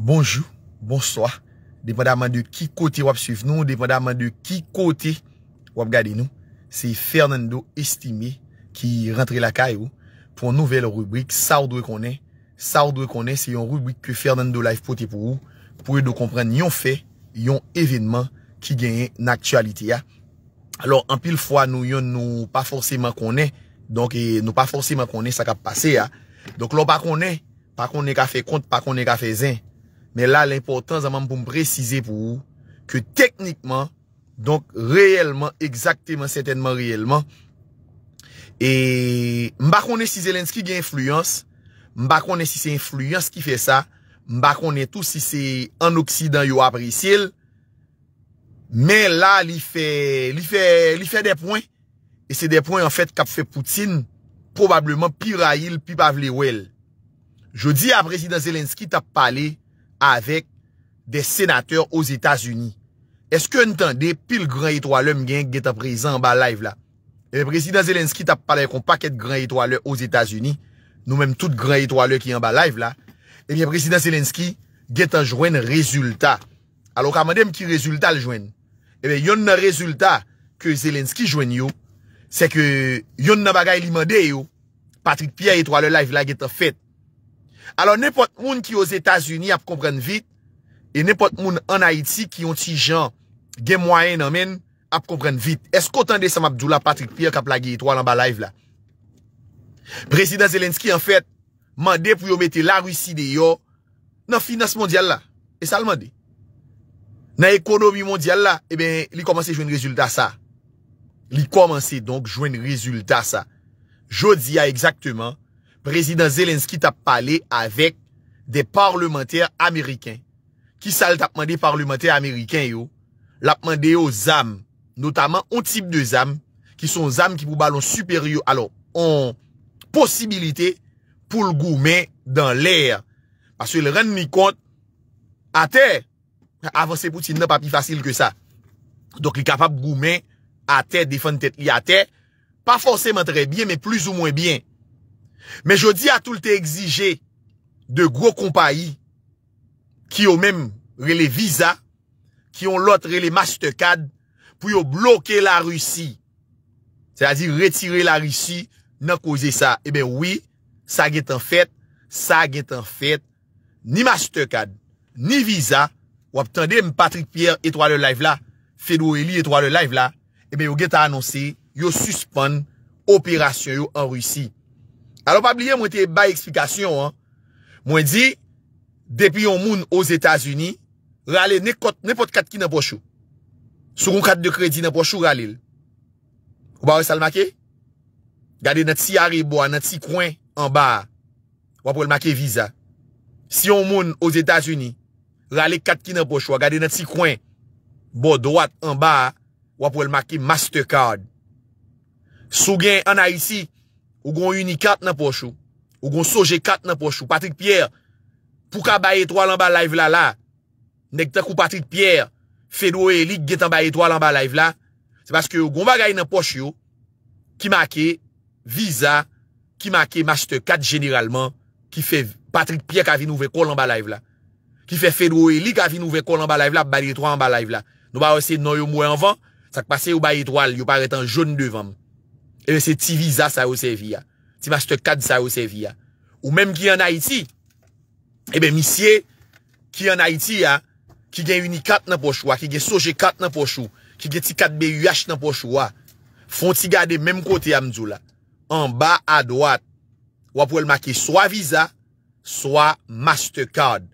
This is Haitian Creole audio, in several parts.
Bonjou, bonsoi, depen daman de ki kote wap suif nou, depen daman de ki kote wap gade nou, se Fernando Estime ki rentre la ka yo pou nouvel rubrik Sao Dwe Konen. Sao Dwe Konen se yon rubrik ke Fernando Life pote pou yo, pou yo do kompren yon fe, yon evenman ki genye naktualite ya. Alors, an pil fwa nou yon nou pa forceman konen, donk e nou pa forceman konen sa kap pase ya. Donk lò pa konen, pa konen ka fe kont, pa konen ka fe zen. men la l'importans a man pou m prezise pou ou, ke teknikman, donk reyelman, egzakteman, sentenman reyelman, e mba konen si Zelenski gen influence, mba konen si se influence ki fe sa, mba konen tou si se en oksidan yo apresil, men la li fe, li fe, li fe de pwoy, e se de pwoy an fèt kap fe Poutine, probableman pi Rahil, pi Pavlewil. Je di apresil dan Zelenski tap pale, avèk eh de senatèr os Etats-Unis. Eske entande, pil gran etroalèm genk geta prezen an ba live la? E eh prezident Zelenski tap pale kon paket gran etroalèm os Etats-Unis, nou mèm tout gran etroalèm ki an ba live la, e bien prezident Zelenski geta jwen rezultat. Alo kamadem ki rezultat l jwen? E eh bien yon nan rezultat ke Zelenski jwen yo, se ke yon nan bagay limande yo, Patrick Pierre etroalèm live la geta fèt. Alors nèpot moun ki yo Zetasuni ap kompren vit, e nèpot moun an Haiti ki yon ti jan, gen mwayen nan men, ap kompren vit. Eskotande Samabdoula Patrick Pierre kap la geyitwa lan ba live la. President Zelensky en fèt, mande pou yo mette la russi de yo, nan finans mondial la, esal mande. Nan ekonomi mondial la, e eh ben li komanse jwen rezultat sa. Li komanse donk jwen rezultat sa. Jodi a exakteman, Prezident Zelenski tap pale avèk de parlementèr amèrikèn. Ki sal tap mande parlementèr amèrikèn yo? Lap mande yo zam, notaman ou tip de zam, ki son zam ki pou balon superyo. Alors, on posibilite pou l'goumen dan lèr. Pasè lè renn ni kont, atè. Avansè pout, si nan pa pi fasil ke sa. Dok li kapap goumen atè, defan tèt li atè. Pa fonseman trè byen, men plus ou mwen byen. Men jodi a tout te exije de gro kompayi ki yo men rele visa, ki yo lot rele mastekad pou yo bloke la russi. Se a di retire la russi nan koze sa. E eh ben oui, sa get an fet, sa get an fet, ni mastekad, ni visa, wap tende m Patrick Pierre etwa de live la, Fedor Eli etwa de live la, e eh ben yo get anonsi yo suspon operasyon yo an russi. A lop ap liye mwen te bay eksplikasyon an. Mwen di, depi yon moun os Etats-Uni, rale nepot kat ki nan pochou. Soukoun kat de kredi nan pochou ralil. Ou ba ou sal make? Gade net si ari bo, net si kwen an ba, wap wel make visa. Si yon moun os Etats-Uni, rale kat ki nan pochou, gade net si kwen, bo doat an ba, wap wel make mastercard. Soukoun an a yisi, Ou gon uni kat nan pochou. Ou gon soje kat nan pochou. Patrick Pierre, pou ka baye etroal an ba live la la, nek ta kou Patrick Pierre, Fedor e Elik get an baye etroal an ba live la, se baske ou gon va gaye nan pochou, ki make, Visa, ki make MasterCard generalman, ki fe Patrick Pierre kavine ouve kol an ba live la. Ki fe Fedor e Elik kavine ouve kol an ba live la, baye etroal an ba live la. Nou ba ose nan yo mwe anvan, sak pase yo baye etroal, yo paretan joun devanm. Ebe se ti visa sa ou se vi ya. Ti mastercard sa ou se vi ya. Ou menm ki yon Haiti. Ah, Ebe misye ki yon Haiti ya. Ki gen unikat nan po choua. Ki gen soje kat nan po choua. Ki gen ti kat be yuach nan po choua. Fon ti gade menm kote ya ah, mdou la. An ba a doat. Wap wèl makey swa visa. Swa mastercard.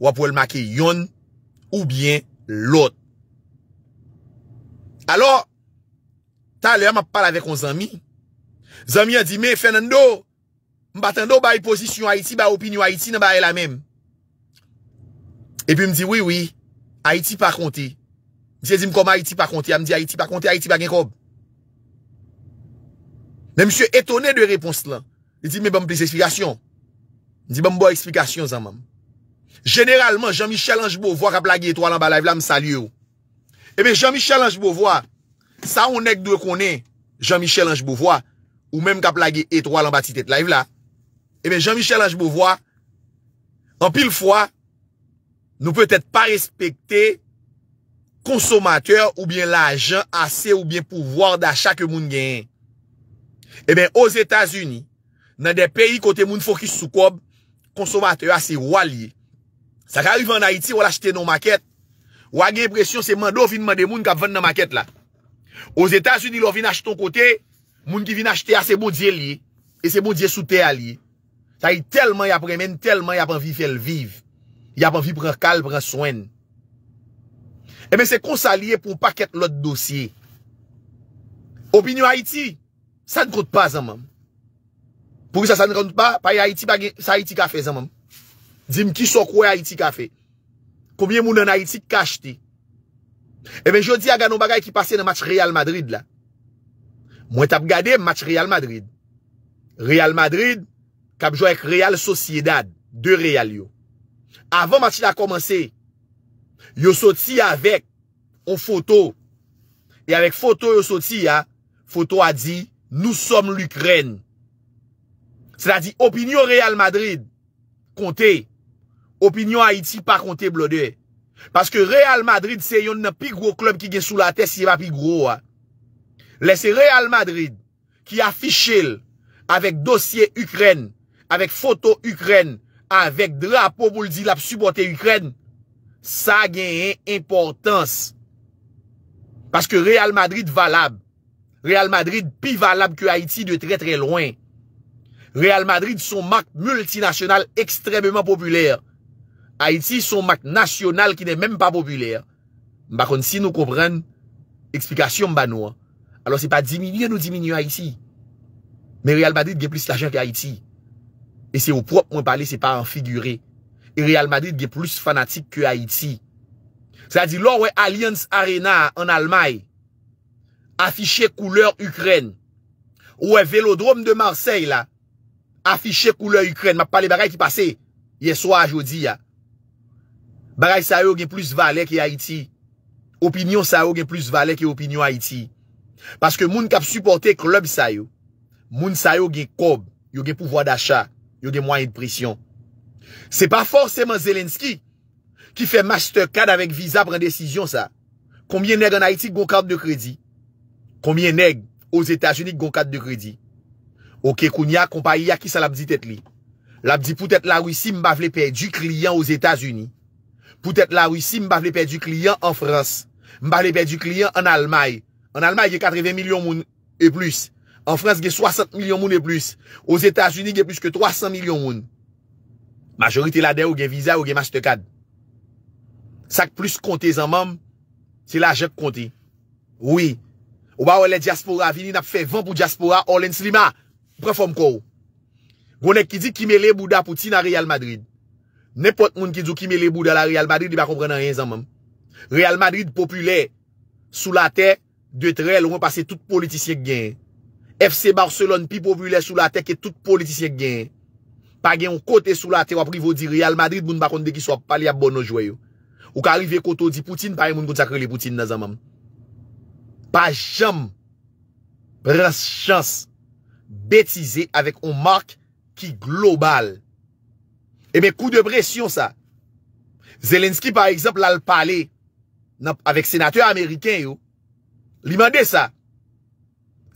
Wap wèl makey yon. Ou bien lot. Allo. T'as l'air ma parle avec mon ami. zami. Zami a dit mais Fernando, m au position bay Haïti opinion, bay n'a Haiti nan bay la même. Et puis me dit, « oui, oui, Haïti pas contre. » Je dit comme Haïti pas Haiti contre ?» Il m'a dit, « Haïti Haiti pas Haïti Haiti Mais Je étonné de réponse là, il dit mais bon plis explication. Il dit bon bon, explication. Zamam. Généralement Jean-Michel Ange Beauvoir a toi étoile en là live là, me salue. ben Jean-Michel Ange Beauvoir, Sa ou nek dwe konen, Jean-Michel Anchebeauvois, ou menm kap lage etro alan bati tet live la, e ben Jean-Michel Anchebeauvois, an pil fwa, nou peutet pa respekte konsomateur ou bien l'ajan ase ou bien pouvoir da chak e moun genyen. E ben, os Etats-Unis, nan de peyi kote moun fokis soukob, konsomateur ase waliye. Sa ka arrive an Haiti, wala chete nou maket, wala gen presyon se mando finman de moun kap ven nan maket la. Os Etats-Unis lò vin acheton kote, moun ki vin achete a se bodye li, e se bodye soute a li. Sa yi telman yapremen, telman yapan viv el viv. Yapan viv pran kal, pran swen. Emen se konsa liye pou pa ket lot dosye. Opinyon Haiti, sa nkote pa zanman. Pou yisa sa nkote pa, pa yi Haiti, sa Haiti ka fe zanman. Dizim ki sokwe Haiti ka fe. Koumye mounen Haiti ka chete. Emen, eh jodi a ganon bagay ki pase nan match Real Madrid la Mwen tap gade match Real Madrid Real Madrid kapjou ek Real Sociedad De Real yo Avan match la komanse Yo soti avek On foto E avek foto yo soti ya Foto a di Nou som l'Ukraine Sela di opinion Real Madrid Konte Opinion Haiti pa konte blode Ok Paske Real Madrid se yon nan pi gro klub ki gen sou la tes se yon nan pi gro a. Lese Real Madrid ki afiche l avèk dosye Ukren, avèk foto Ukren, avèk drapo pou l di l ap subote Ukren, sa gen yon importans. Paske Real Madrid valab, Real Madrid pi valab ke Haiti de tre tre loin. Real Madrid son mak multinasyonal ekstrememan popüler. Haiti son mak nasyonal ki ne menm pa populer. Bakon si nou kopren, eksplikasyon mba nou an. Alo se pa diminyen ou diminyen Haiti? Men real madit ge plis lajen ke Haiti. E se ou prop kon pale, se pa anfigure. E real madit ge plis fanatik ke Haiti. Sa di lor wey Allianz Arena an Almay. Afiche kouleur Ukraine. Wey velodrome de Marseille la. Afiche kouleur Ukraine. Ma pale bagay ki pase. Ye so a jodi ya. Baray sa yo gen plus valè ki Haiti. Opinyon sa yo gen plus valè ki opinyon Haiti. Paske moun kap supporte klub sa yo. Moun sa yo gen kob, yo gen pouvoi d'achat, yo gen mwayen d'prisyon. Se pa forseman Zelenski ki fe mastercard avèk visa pran desisyon sa. Koumye neg an Haiti goun kart de kredi? Koumye neg os Etat-Unis goun kart de kredi? Ou kekoun ya, kompa ya ki sa labdi tet li? Labdi pou tet la wisi mbavle pey du kliyan os Etat-Unis. Poutet la wisi, mbavle pe du kliyan an Frans. Mbavle pe du kliyan an Almay. An Almay, ge 80 milyon moun e plus. An Frans, ge 60 milyon moun e plus. Os Etats-Unis, ge plus ke 300 milyon moun. Majorite la den ou ge Visa ou ge MasterCard. Sak plus konte zan mam, se la jek konte. Oui, ou ba ou le diaspora avini nap fe van pou diaspora, ou len slima, preform kou. Gwonek ki di ki me le bouda pou ti na Real Madrid. Nè pot moun ki djou ki me le boud ala Real Madrid, di ba kompren nan yon zan mam. Real Madrid populè, sou la tè, dwe tre loun wè pasè tout politisye gen. FC Barcelone pi populè sou la tè, ke tout politisye gen. Pa gen yon kote sou la tè waprivo di Real Madrid, moun bakon de ki so pa li a bono jwayo. Ou ka arrive koto di Poutine, pa yon moun kon sakre li Poutine nan zan mam. Pa jom, prens chans, betize avèk yon mark ki global. Emen eh kou de presyon sa. Zelenski par eksemp lal pale avèk senatèr amerikèn yo. Li mandè sa.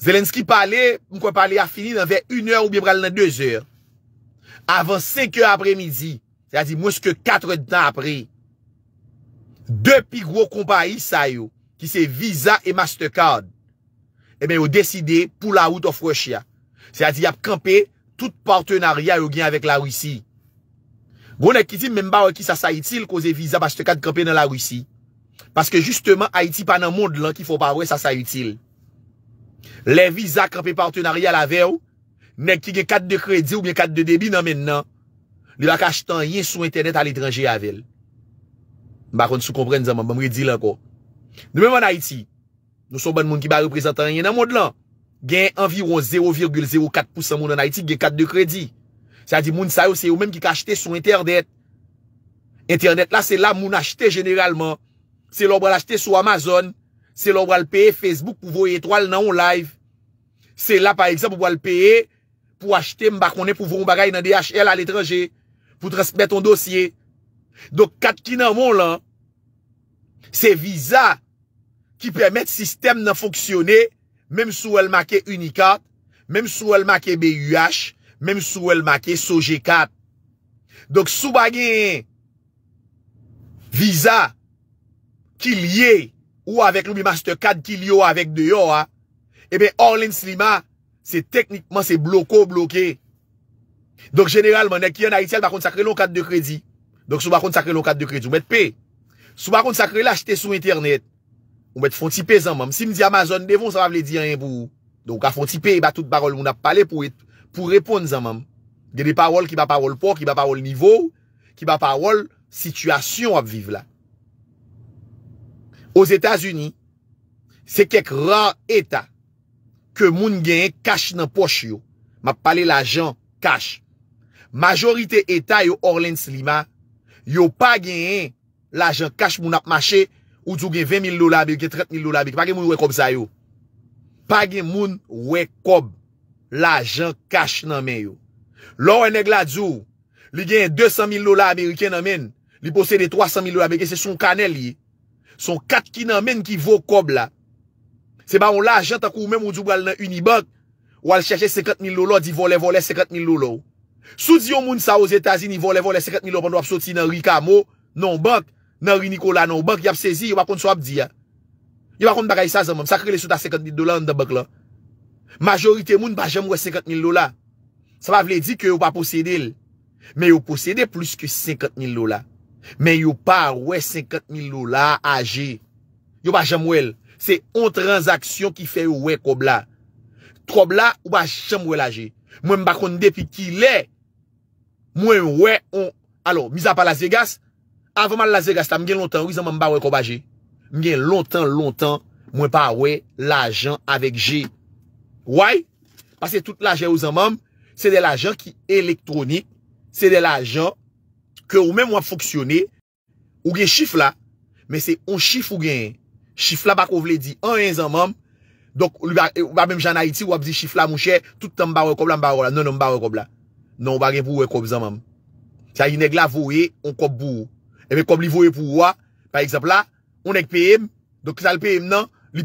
Zelenski pale, mkwa pale a fini nan vè 1 ou bi bral nan 2 ou. Avan 5 ou apre midi. Se a di mweske 4 ou apre. Depi gwo kompa isa yo ki se visa e mastekad. Emen yo deside pou la ou to fwèchia. Se a di ap kampe tout partenarya yo gen avèk la ou isi. Gounen ki zi men ba wè ki sa sa itil kouze visa pa chete kat krepe nan la russi. Paske justeman Haiti pa nan moun de lan ki fò pa wè sa sa itil. Le visa krepe partenaryal avew, men ki gen kat de kredi ou gen kat de debi nan men nan. Li wak achetan yen sou internet al etranje avel. Bakon sou kompren zaman, bon mwen di lan ko. Nou men moun Haiti, nou sou bon moun ki ba reprezentan yen nan moun de lan. Gen environ 0,04% moun nan Haiti gen kat de kredi. Sa di moun sa yo, se yo menm ki ka achete sou internet. Internet la, se la moun achete generalman. Se lò bral achete sou Amazon. Se lò bral peye Facebook pou vò etoal nan on live. Se la par exemple, bral peye pou achete mbakone pou vò mbagay nan DHL al etreje. Pou traspè ton dosye. Dok kat ki nan moun lan, se visa ki pèmèt sistem nan foksyone, mèm sou el makè Unica, mèm sou el makè BYUH, Mem sou el make sou G4. Dok sou bagen visa ki liye ou avek nou bi mastercard ki liyo avek deyo. Ebe Orlin Slima se teknikman se bloko bloke. Dok generalman ek yon a iti al bakon sakre lon kat de kredi. Dok sou bakon sakre lon kat de kredi. Sou bakon sakre lachete sou internet. Ou bete fontipe zan mam. Si mdi Amazon devon sa va vledi an yon bou. Dok a fontipe batout barol moun ap pale pou ete. pou repon zanman. Gede pa wol ki ba pa wol po, ki ba pa wol nivou, ki ba pa wol sityasyon ap vive la. Oz Etats-Uni, se kek ra etat ke moun genye kache nan poche yo. Map pale la jan kache. Majorite etat yo Orlens Lima, yo pa genye la jan kache moun ap mache ou dougen 20.000 lola bi, ou genye 30.000 lola bi, ki pa genye moun wekob zay yo. Pa genye moun wekob L'ajant kache nan men yo. Lò wè e neg la djou, li gen 200.000 lola Ameriken nan men, li pose de 300.000 lola, beke se son kanel yi, son kat ki nan men ki vò kob la. Se ba moun l'ajant takou mèm ou djou bral nan unibank, ou al chèche 50.000 lola, di volè volè 50.000 lola ou. Sou di yon moun sa ou zétazin, ni volè volè 50.000 lola, pando ap soti nan Rikamo, nan bank, nan Rinikola, nan bank, yap sezi, yon bakon sou ap di ya. Yon bakon bakay sa zanman, sakre le souta 50.000 l Majorite moun ba jemwe 50.000 dola. Sa pa vle di ke yo pa posede el. Men yo posede plus ke 50.000 dola. Men yo pa we 50.000 dola aje. Yo ba jemwe el. Se on transaksyon ki fe we kobla. Trobla ou ba jemwe el aje. Mwen bakonde pi ki le. Mwen we on. Alo, mizan pa Las Vegas. Avoma Las Vegas ta mgen lontan. Wizen mwen ba we kobla aje. Mgen lontan, lontan. Mwen pa we lajan avek je. Woy, pase tout laje ou zanmanm, se de laje ki elektronik, se de laje ke ou men wap foksyone, ou gen chifla, men se on chif ou gen chifla bako vle di, an en zanmanm, dok ou ba men jana iti wap di chifla mouche, toutan mba wakob la, mba wakob la, non, non mba wakob la, non wakob la pou wakob zanmanm. Se a yon ek la vowe, wakob pou wakob li vowe pou wakob, pa ekzap la, wakob li vowe pou wakob, pa ekzap la, wakob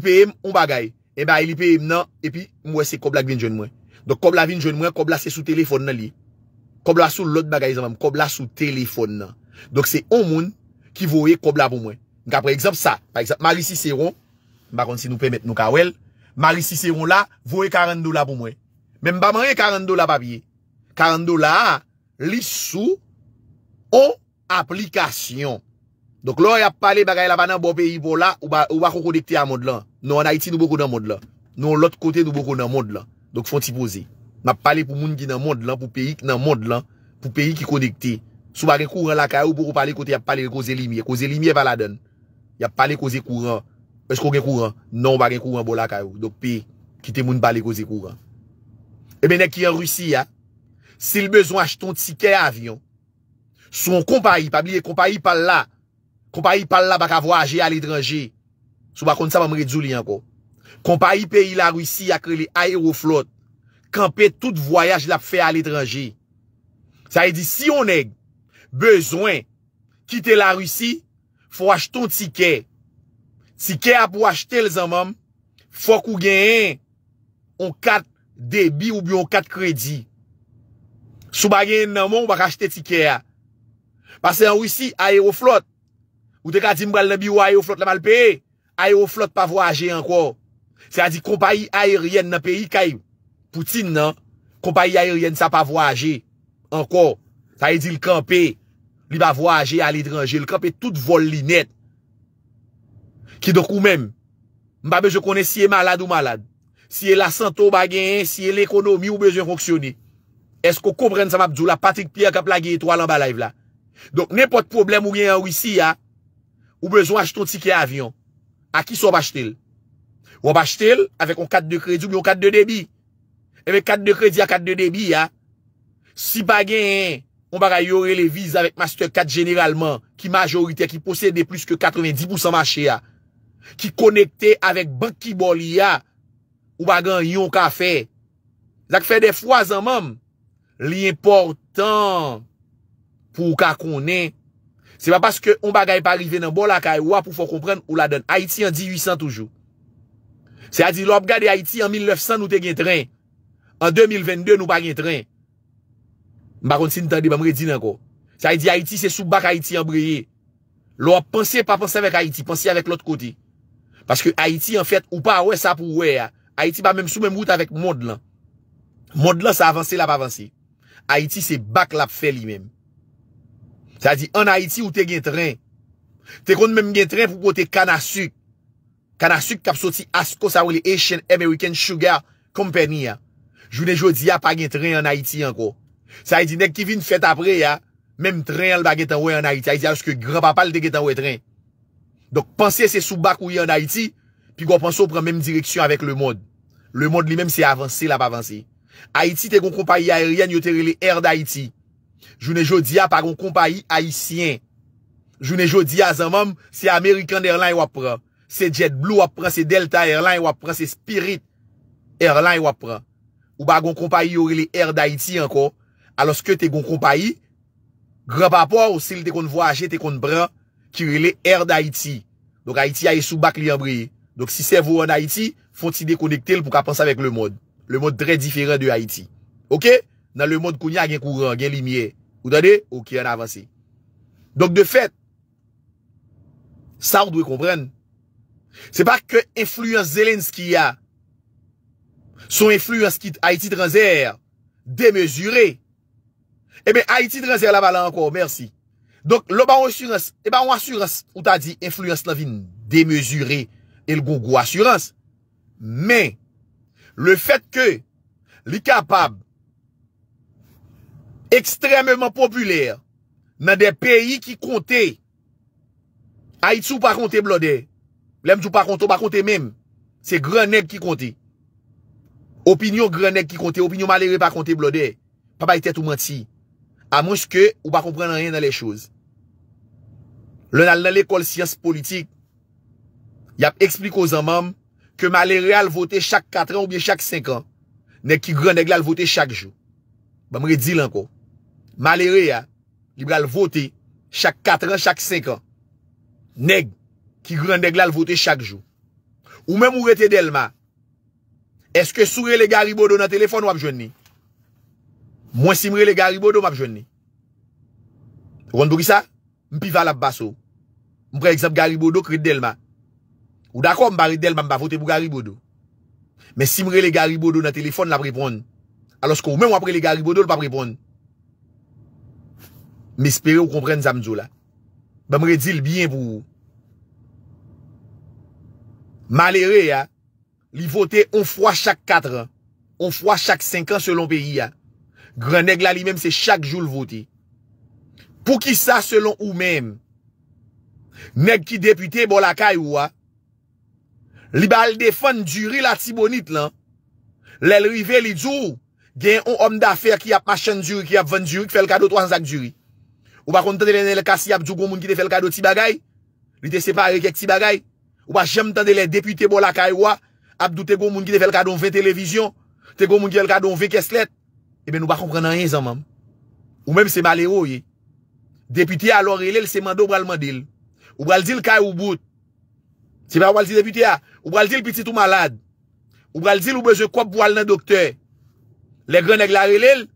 li vowe pou wakob, E ba e lipe e mnan, e pi mwese kobla gvin jwen mwen. Dok kobla vin jwen mwen, kobla se sou telefon nan li. Kobla sou lot bagay zanman, kobla sou telefon nan. Dok se o moun ki vouye kobla pou mwen. Gapre egzop sa, par egzop, marisi seron, bakon si nou pe met nou kawel, marisi seron la, vouye 40 dola pou mwen. Men ba mwen 40 dola pa biye. 40 dola li sou o aplikasyon. Donk lò y ap pale bagay la banan bon peyi bon la Ou bako konekte a mod lan Non an Haiti nou bo konan mod lan Non l ot kote nou bo konan mod lan Donk fon ti pose M ap pale pou moun ki nan mod lan Pou peyi ki konekte Sou bagay kouren eh la kayou Pou kou pale kote y ap pale kouze limye Kouze limye pala den Y ap pale kouze kouren Non bagay kouren bon la kayou Donk pey kite moun pale kouze kouren E mene ki en Rusi ya Se l bezon achton tike avyon Son kompayi Pabliye kompayi pala Kompayi pal la bak avwa aje al idranje. Sou bak kon sa mam redzou li anko. Kompayi peyi la rwisi akre li aeroflot. Kampè tout voyaj la pou fè al idranje. Sa e di si yon neg. Bezwen. Kite la rwisi. Fwa acheton tike. Tike ap wachete le zanmam. Fwa kou genyen. On kat debi ou bi on kat kredi. Sou bagen nanman wak achete tike a. Pase yon rwisi aeroflot. Ou te ka di mbrel nan bi ou a yo flot la mal pe? A yo flot pa vo aje anko. Se a di kompa yi ayeryen nan pe yi kayou. Poutine nan, kompa yi ayeryen sa pa vo aje. Anko, sa yi e di l'kampè. Li ba vo aje al hidranje. L'kampè tout vol li net. Ki do kou mèm. Mba bejou konen si e malad ou malad. Si e la santo bagen, si e l'ekonomi ou bejoun fonksyoni. Esko koubren sa mabdou la patrik piak ap la ge etwa lan balayv la. Donk ne pot problem ou gen an wisi ya. Ou bezon acheton tiket avyon. A kis ou ap achetil? Ou ap achetil, avek ou kat de kredi ou mi ou kat de debi. Evek kat de kredi a kat de debi ya. Si bagen, ou baga yore le viz avik MasterCard generalman, ki majorite ki pose de plus ke 90% mache ya, ki konekte avik banki boli ya, ou bagan yon ka fe, lak fe defoazan mam, li importan pou ka konen Se pa paske ou bagay pa rive nan bo la kaye, ou apou fò kompren ou la den. Haiti an di 800 toujou. Se a di lò ap gade Haiti an 1900 nou te gen tren. An 2022 nou pa gen tren. Mba kon si n'tande, mba mre di nan ko. Se a di Haiti se sou bak Haiti an breye. Lò ap pensye pa pensye vek Haiti, pensye vek lòt kote. Paske Haiti an fèt ou pa wè sa pou wè ya. Haiti pa mèm sou mèm wout avèk mod lan. Mod lan se avansye la pa avansye. Haiti se bak la pfe li mèm. Sa di an Haiti ou te gen tren. Te kon menm gen tren pou kote Kanasuk. Kanasuk kap soti Asko, sa ou li Asian American Sugar Company ya. Jounen jodi ya pa gen tren an Haiti an ko. Sa di nek ki vi n fèt apre ya, menm tren al baget an ou en Haiti. A iti ya jouske gran papal te gen an ou en tren. Dok pansi se sou bak ou yon Haiti, pi kwa pansi ou pren menm direksyon avèk le mod. Le mod li menm se avansi la pa avansi. Haiti te kon kon pa yon aeryan yo te rele er d'Haiti. Jounen jodi a pa gon kompayi Haitien Jounen jodi a zanmom Se Amerikaner lan yon pran Se JetBlue wap pran Se Delta er lan yon pran Se Spirit er lan yon pran Ou ba gon kompayi yon rile er d'Haiti anko Aloske te gon kompayi Grapa po ou sil te konn voaje te konn pran Ki rile er d'Haiti Donk Haitia yon sou bak li yon briye Donk si se voun en Haiti Fon ti dekonekte l pou ka pransa vek le mod Le mod dre diferent de Haiti Ok? nan le moun kounya gen kouran, gen limye. Ou ta de, ou kia nan avansi. Donk de fet, sa ou dwe kompren. Se pa ke influence zelen skia, son influence kit Haiti Trans Air demesure, e eh be, Haiti Trans Air la bala anko, mersi. Donk, lo ba ou assurance, e eh ba ou assurance, ou ta di, influence la vin demesure el gogo assurance. Men, le fet ke li kapab ekstremement populer, nan de peyi ki konte, a yi tsu pa konte blode, lem tsu pa konte, pa konte mem, se gran neg ki konte, opinyon gran neg ki konte, opinyon malere pa konte blode, pa pa yi tete ou manti, a monske ou pa komprene rien nan le chouse, le nan le ekol siyans politik, yap eksplik o zan mam, ke malere al vote chak 4 an ou biye chak 5 an, neg ki gran neg al vote chak jou, ba mre di lan ko, Malere ya, li bral vote chak 4 an, chak 5 an. Neg, ki grandeg lal vote chak jou. Ou men mou rete delman, eske soure le garibodo nan telefon wap jwenni? Mwen simre le garibodo wap jwenni? Rondou ki sa, mpi val ap baso. Mpre eksep garibodo kred delman. Ou dakwa mba rete delman mba vote pou garibodo? Men simre le garibodo nan telefon wap repron. Alos kon, ou men wap re le garibodo wap repron. Mi espere ou kompren zanmdjou la. Ba mre di l byen pou ou. Malere ya, li vote on fwa chak 4 an. On fwa chak 5 an selon peyi ya. Gran neg la li menm se chak joul vote. Pou ki sa selon ou menm. Neg ki depite bolakay ou a. Li balde fon djuri la ti bonit lan. Lel rive li djou, gen yon om dafer ki ap machan djuri, ki ap ven djuri, ki fel kado 300 ak djuri. Ou pa kontende le nel kasi ap djou goun moun ki te fel kado ti bagay? Li te separe kek ti bagay? Ou pa jem tende le depute bol la kaywa? Ap djou te goun moun ki te fel kado ve televizyon? Te goun moun ki te fel kado ve keslet? Ebe eh nou pa komprena yon zan mam. Ou mem se maleyo ye. Depute a lor relil se mando bral mandil. Ou bral zil kay ou bout. Se pa wal zil depute a. Ou bral zil piti tou malad. Ou bral zil ou beze kwa pwal nan dokte. Le gren ek la relil.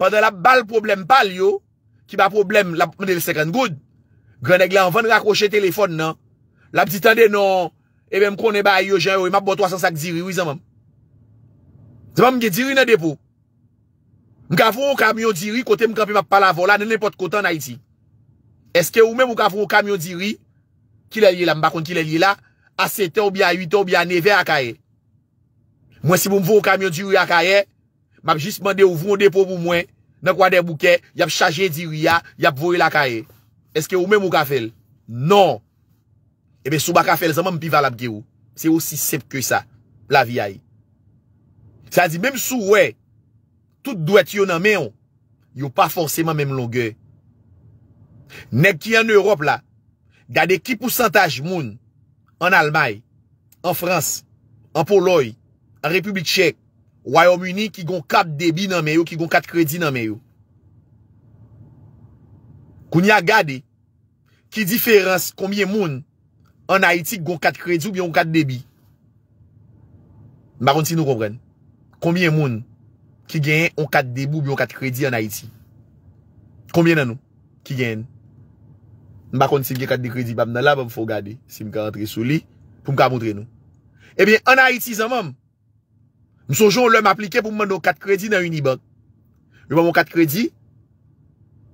Padal ap bal problem pal yo. ki ba problem la pwende l sekand goud. Grenèk la an van rakroche telefon nan. La ptitan de non, ebe eh m konen ba yo jen yo, e map bo 300 sak diri, wizen mam. Zaman m gen diri nan depo. M ka voun o kamyon diri, kote m kapi map pala vola, nen epot kota nan iti. Eske ou men m w ka voun o kamyon diri, ki lè li la, m bakon ki lè li la, a 7 an ou bi a 8 an ou bi a 9 an a kaye. Mwen si m voun o kamyon diri a kaye, map jist mande ou voun o depo pou mwen, Nèk wade bouke, yap chaje di ou ya, yap voye la kaye. Eske ou mè mou kafel? Non. Ebe sou baka fel, zanman mpi valap ge ou. Se ou si sep ke sa, la vi a yi. Sa di mèm sou we, tout dwet yo nan mè ou, yo pa fòrsèman mèm longè. Nèk ki an Europe la, gade ki poussantaj moun, an Almay, an Frans, an Poloy, an Republik Tchèk, Wyoming ki gon kap debi nan men yo, ki gon kat kredi nan men yo. Kou ni a gade, ki diferans, konbien moun, an Haitik gon kat kredi ou biyon kat debi. Mbakon si nou kompren, konbien moun, ki genyen on kat debi ou biyon kat kredi an Haitik. Konbien nan nou, ki genyen. Mbakon si genyen kat kredi ou biyon kat kredi, bab nan la, bab fwo gade, si mka rentre sou li, pou mka mwotre nou. Ebyen, eh an Haitik zan moun, Msojon lèm aplike pou mwen nou kat kredi nan Unibank Mwen mwen kat kredi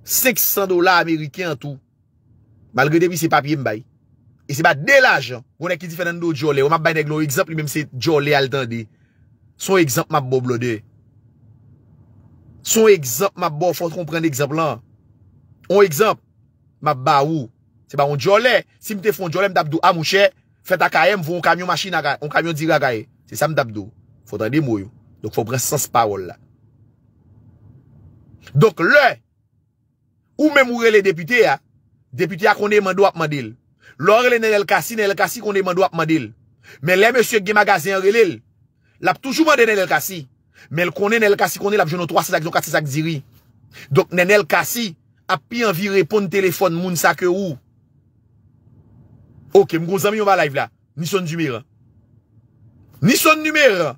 600 dola Amerike an tou Malge depi se papye mbay E se ba delajan Gwone ki di fè nan nou djole Wè mwen bay nan nou ekzamp li mwen mse djole al tan de Son ekzamp mwen bo blode Son ekzamp mwen bo Fote kon pren de ekzamp lan On ekzamp mwen ba ou Se ba on djole Si mwen te fon djole mwen dabdou A ah, mwen chè fèt akaye mwen voun kamyon machine akaye On kamyon diri akaye Se sa mwen dabdou Fot an di mou yo. Fot bre sas parol la. Dok le, ou memoure le depute ya, depute ya konen mandou ap mandil. Lore le nen el kasi, nen el kasi konen mandou ap mandil. Men le monsye gen magazin an relil, lap toujouman den el kasi. Men konen el kasi konen, lap jeno 3, 6, 8, 6, 8, 10, 10. Dok nen el kasi, ap pi anvi repon telefon moun sa ke ou. Ok, mgon zami yon va live la. Ni son numera. Ni son numera. Ni son numera.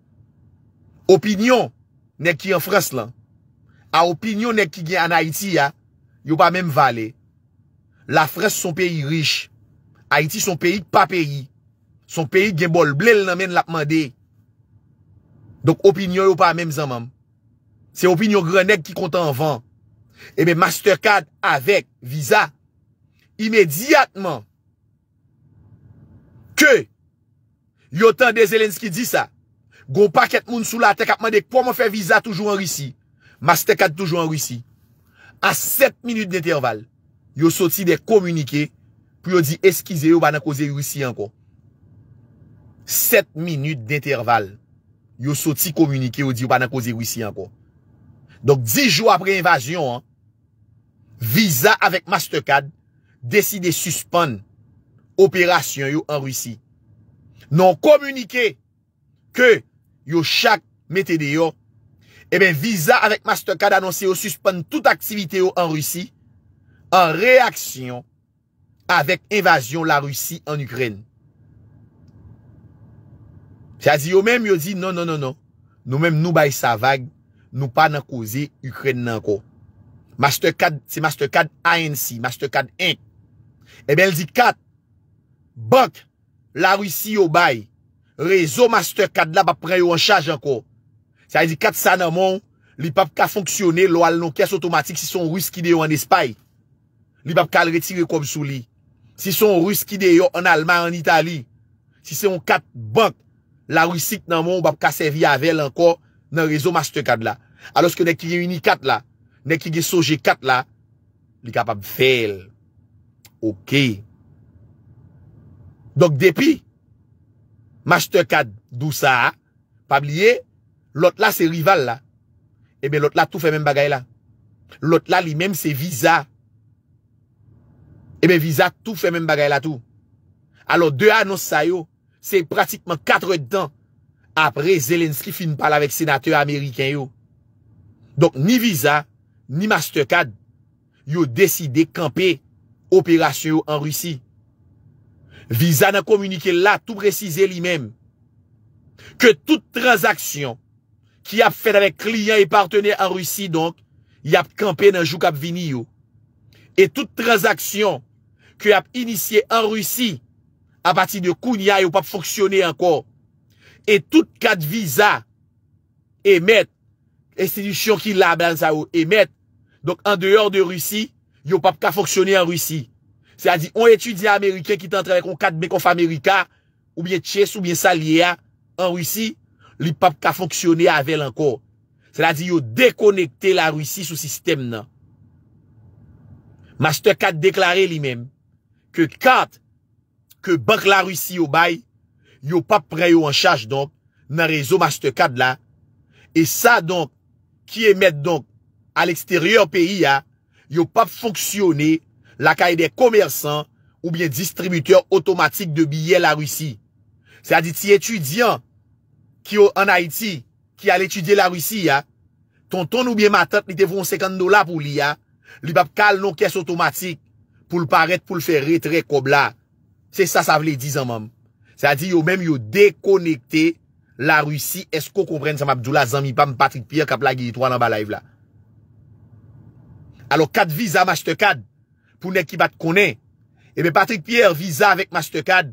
Opinyon nèk ki yon fras lan. A opinyon nèk ki gen an Haiti ya, yon pa mèm vale. La fras son peyi rich. Haiti son peyi pa peyi. Son peyi gen bol blèl nan mèm lakman dey. Donk opinyon yon pa mèm zanman. Se opinyon grenèk ki konta an van. Ebe mastercard avek visa. Imediatman. Ke yon tan Dezelenski di sa. Gou pa ket moun sou la tek apman dek pou an mou fe visa toujou an Risi. MasterCard toujou an Risi. A 7 minute d'interval, yo soti dek komunike, pou yo di eskize yo banan kouze Risi an kon. 7 minute d'interval, yo soti komunike yo di yo banan kouze Risi an kon. Donk 10 jou apre invasion, visa avèk MasterCard, deside suspane operasyon yo an Risi. Non komunike ke... yo chak metede yo, e eh ben viza avèk MasterCard anonsi yo suspon tout aktivite yo an russi, an reaksyon avèk evasyon la russi an Ukren. Se a di yo mèm, yo di, non, non, non, non, nou mèm nou bay sa vague, nou pa nan kouze, Ukren nan ko. MasterCard, se MasterCard ANC, MasterCard 1, e eh ben el di 4, bok, la russi yo bay Rezo MasterCard la bap preyo an chaj anko. Sa yi di kat sa nan moun, li pap ka fonksyone lo al nan kyes otomatik si son ruski deyo an espay. Li pap kal retire kom sou li. Si son ruski deyo an alman an itali. Si son kat bank, la rusik nan moun bap ka sevi avel anko nan rezo MasterCard la. Aloske nek ki geni kat la, nek ki geni soje kat la, li kapap fel. Ok. Dok depi, MasterCard, dousa a, pa blye, lot la se rival la, ebe lot la tou fe men bagay la. Lot la li men se Visa, ebe Visa tou fe men bagay la tou. Alo de anons sa yo, se pratikman 4 den, apre Zelenski finpala vek senateur Ameriken yo. Donk ni Visa, ni MasterCard, yo deside kampe operasyon yo an Rwisi. Visa nan komunike la, tout prezise li mem. Ke tout transaksyon ki ap fèd avè kliyan e partenè an russi, donk, y ap kampe nanjou kap vini yo. Et tout transaksyon ki ap inisye an russi, apati de koun ya, yo pap foksyone anko. Et tout kat visa, emet, estidisyon ki la, banza yo, emet, donk, an deyor de russi, yo pap ka foksyone an russi. Se la di, on etudie Ameriken ki tan trewe kon kat Mekonf Amerika, oubyen Tches oubyen Salyea, an Rwisi, li pap ka fonksyone avel anko. Se la di, yo dekonekte la Rwisi sou sistem nan. MasterCard deklare li mem ke kat ke bank la Rwisi yo bay, yo pap preyo an chaj donk nan rezo MasterCard la e sa donk ki emet donk al eksteryor peyi ya yo pap fonksyone la ka e de komersan ou bien distributèr otomatik de biye la russi. Se a di ti etudyan ki yo an Haiti, ki al etudye la russi ya, ton ton ou bien matat li te von 50 dola pou li ya, li bab kal non kes otomatik pou l'paret pou l'fe retre kob la. Se sa sa vle di zan mam. Se a di yo menm yo dekonekte la russi, esko kompren san mabdoula zan mi pam patrik piya kap la giyitwa nan ba la ev la. Alo kat vizan majte kat, pour ne qui bat connaît. Et eh Patrick Pierre, Visa avec Mastercard,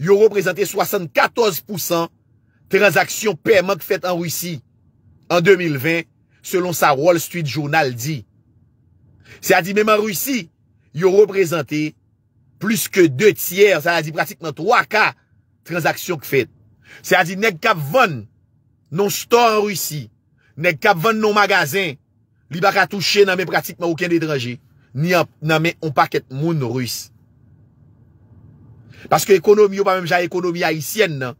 a représenté 74% transactions paiement faites en Russie en 2020, selon sa Wall Street Journal dit. C'est-à-dire, même en Russie, a représenté plus que deux tiers, ça à dit pratiquement trois cas transactions faites. C'est-à-dire, nèg cap vend non stores en Russie, nèg cap vend non magasin, li touché toucher pas mais pratiquement aucun étranger. ni nan men on paket moun rous. Paske ekonomi yo pa men jay ekonomi a isyen nan,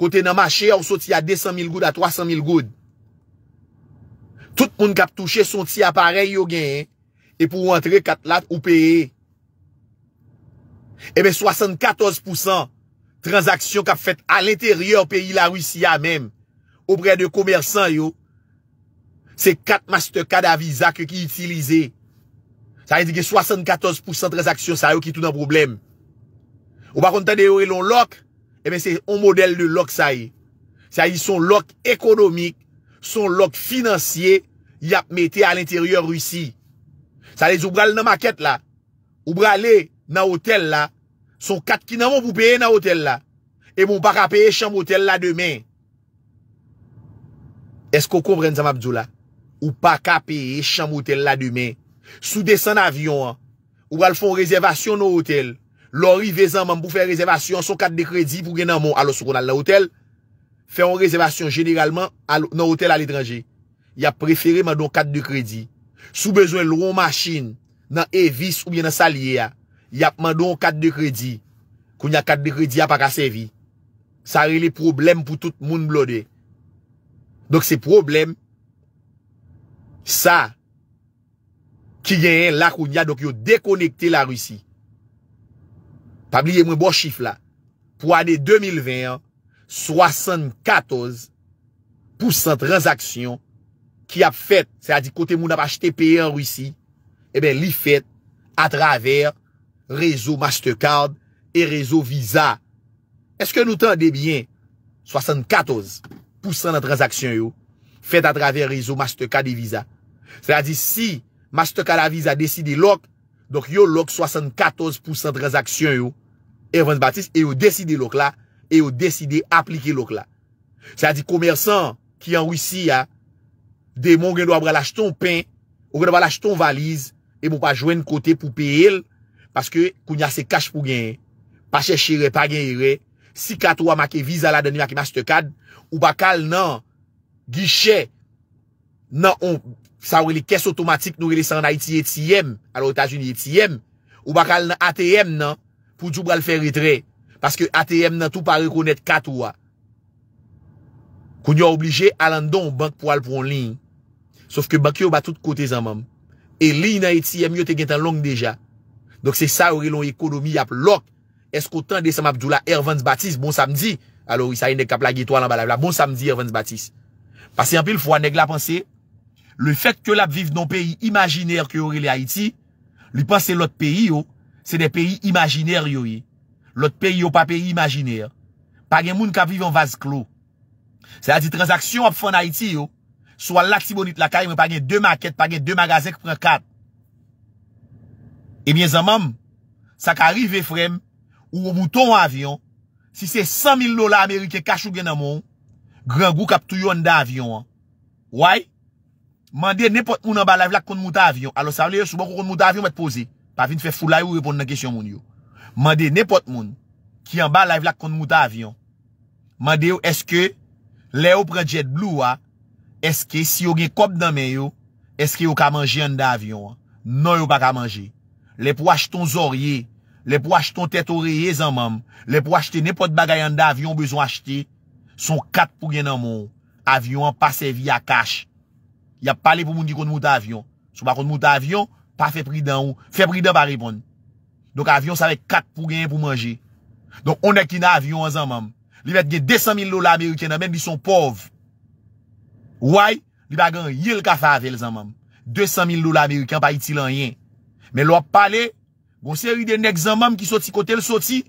kote nan machè ou soti a 200.000 goud a 300.000 goud. Tout moun kap touche soti a parey yo gen, e pou wantre kat lat ou peye. Ebe 74% transaksyon kap fet a l'interyèr peyi la rous ya men, obre de komersan yo, se kat mastekad avizak ki itilize yo. Sa yi dike 74% transaksyon, sa yi ou ki tou nan problem. Ou bakon tan de yore lon lok, e eh men se yon model de lok sa yi. Sa yi son lok ekonomik, son lok finansye, yap mette al interior russi. Sa yi di ou brale nan maket la, ou brale nan hotel la, son kat ki nan moun pou peye nan hotel la, e moun pa ka peye chanm hotel la demen. Esko kon pren zan mabdjou la, ou pa ka peye chanm hotel la demen, Sou desan avyon an, ou al fon rezervasyon nou hotel, lori vezan man pou fè rezervasyon, sou kat de kredi pou gen nan moun alos kon al nou hotel, fè an rezervasyon generalman nan hotel al etranje. Yap preferi man don kat de kredi. Sou bezwen loron machin nan evis ou gen nan salye ya, yap man don kat de kredi. Koun ya kat de kredi apak asevi. Sa re le problem pou tout moun blode. Dok se problem, sa, ki gen lakounia, dok yo dekonekte la rwisi. Pabliye mwen bon chif la, pou ane 2021, 74% transaksyon ki ap fet, se a di kote moun ap achete peye an rwisi, e eh ben li fet atraver rezo Mastercard e rezo Visa. Eske nou tan debyen 74% la transaksyon yo, fet atraver rezo Mastercard e Visa. Se a di si Masteka la vize a deside lok. Donk yo lok 74% transaksyon yo. Erwens Batiste. E yo deside lok la. E yo deside aplike lok la. Se a di komersan ki an wisi ya. De moun gen do apre laj ton pen. O gen do apre laj ton valiz. E moun pa jwen kote pou pe el. Paske kou nyase kache pou gen. Pa cheche re, pa gen re. Si kato wa maki vize la deni maki mastekad. Ou bakal nan. Gishe. Nan on... Sa ori li kes otomatik nou relesan na iti etsiyem, alo etajouni etsiyem, ou bakal nan ATM nan, pou djoubra l fe retre, paske ATM nan tou pa rekounet katouwa. Koun yo oblije alan don bank pou alpon lin, saf ke bank yo ba tout kote zan mam. E lin na etsiyem yo te gen tan long deja. Dok se sa ori lon ekonomi ap lok, esko tan desan mabdou la Ervans Batis bon samdi, alo wisa yon ne kap la getou alan balabla, bon samdi Ervans Batis. Pase anpil fwa neg la panse, Le fek ke lap viv nan peyi imajiner ke yori le Haiti, li pan se lot oh, peyi yo, se de peyi imajiner yo ye. Lot peyi yo pa peyi imajiner. Pagye moun ka viv an vaz klo. Se a di transaksyon ap fon Haiti yo, swal lak si bonit la kayme, pagye de maket, pagye de magazek pren kap. E mien zamam, sa ka rive frem, ou mouton avyon, si se 100.000 lola Amerike kachou gen nan moun, gran gou kap tou yon da avyon an. Ouay, Mande, nepot moun an balay vlak konde mouta avyon. Alo sa, le yo soubon konde mouta avyon mwen te pose. Pa vin fe fulay ou yon pon nan kesyon moun yo. Mande, nepot moun ki an balay vlak konde mouta avyon. Mande yo, eske le yo prejet blou wa, eske si yo gen kop nan men yo, eske yo ka manje yon da avyon. Non yo pa ka manje. Le pou acheton zorye, le pou acheton tetorye zan mam, le pou achete nepot bagay yon da avyon bezon achete, son kat pou gen nan moun. Avyon pase vi a kash. Ya pale pou moun di kon mout avyon. Sou pa kon mout avyon, pa fe pridan ou. Fe pridan pa repon. Donk avyon sa ve 4 pou gen, pou manje. Donk on ek ki nan avyon an zan mam. Li bet ge 200.000 lola Ameriken an, men bi son pov. Ouay, li bagan yil ka favel zan mam. 200.000 lola Ameriken pa iti lan yen. Men lop pale, gonsen yi de nek zan mam ki soti kote l soti,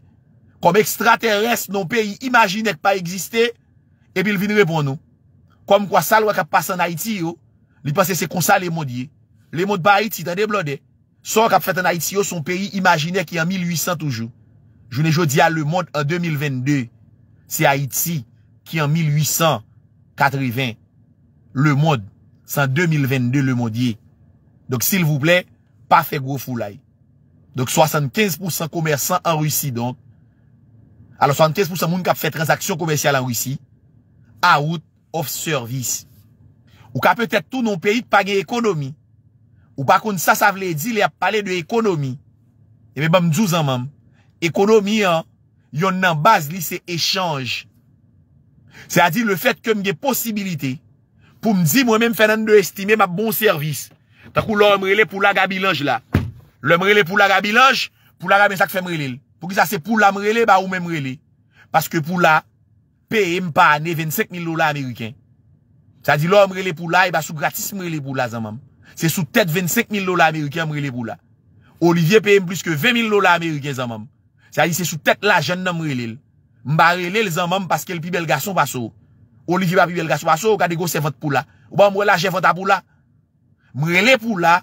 kom ekstrateres non peyi imaginek pa egziste, epi l vini repon nou. Kom kwa sal wak ap pasan na iti yo, Li panse se konsa le modye. Le mod ba Haiti tan deblode. Son kap fèt an Haiti yo son peyi imagine ki an 1800 toujou. Jounen jodi a le mod an 2022. Se Haiti ki an 1880. Le mod san 2022 le modye. Dok sil vouple, pa fè go foulay. Dok 75% komersan an Rwisi donk. Alon 75% moun kap fèt rezaksyon komersyal an Rwisi. Out of service. Out of service. Ou ka peut-et tout nou peyit pa ge ekonomi. Ou pa kon sa sa vle di li ap pale de ekonomi. Eme ba mdouzan mam. Ekonomi an, yon nan baz li se echange. Se a di le fet kem ge posibilite. Pou mdi mwen men fè nan de estime ma bon servis. Takou la mrele pou la gabi lanj la. Le mrele pou la gabi lanj, pou la gabi sak fè mrele. Pou ki sa se pou la mrele ba ou mrele. Paske pou la pey mpa ne 25.000 dola amerikèn. Sa di lò mrele pou la, e ba sou gratis mrele pou la zan mam. Se sou tet 25.000 lola Ameriken mrele pou la. Olivier peye m plus ke 20.000 lola Ameriken zan mam. Sa di se sou tet la jen nan mrele. Mba rele zan mam paske li pi bel gason pa sou. Olivier pa pi bel gason pa sou, kade go se vant pou la. Ou ba mrele la jen vant apou la. Mrele pou la,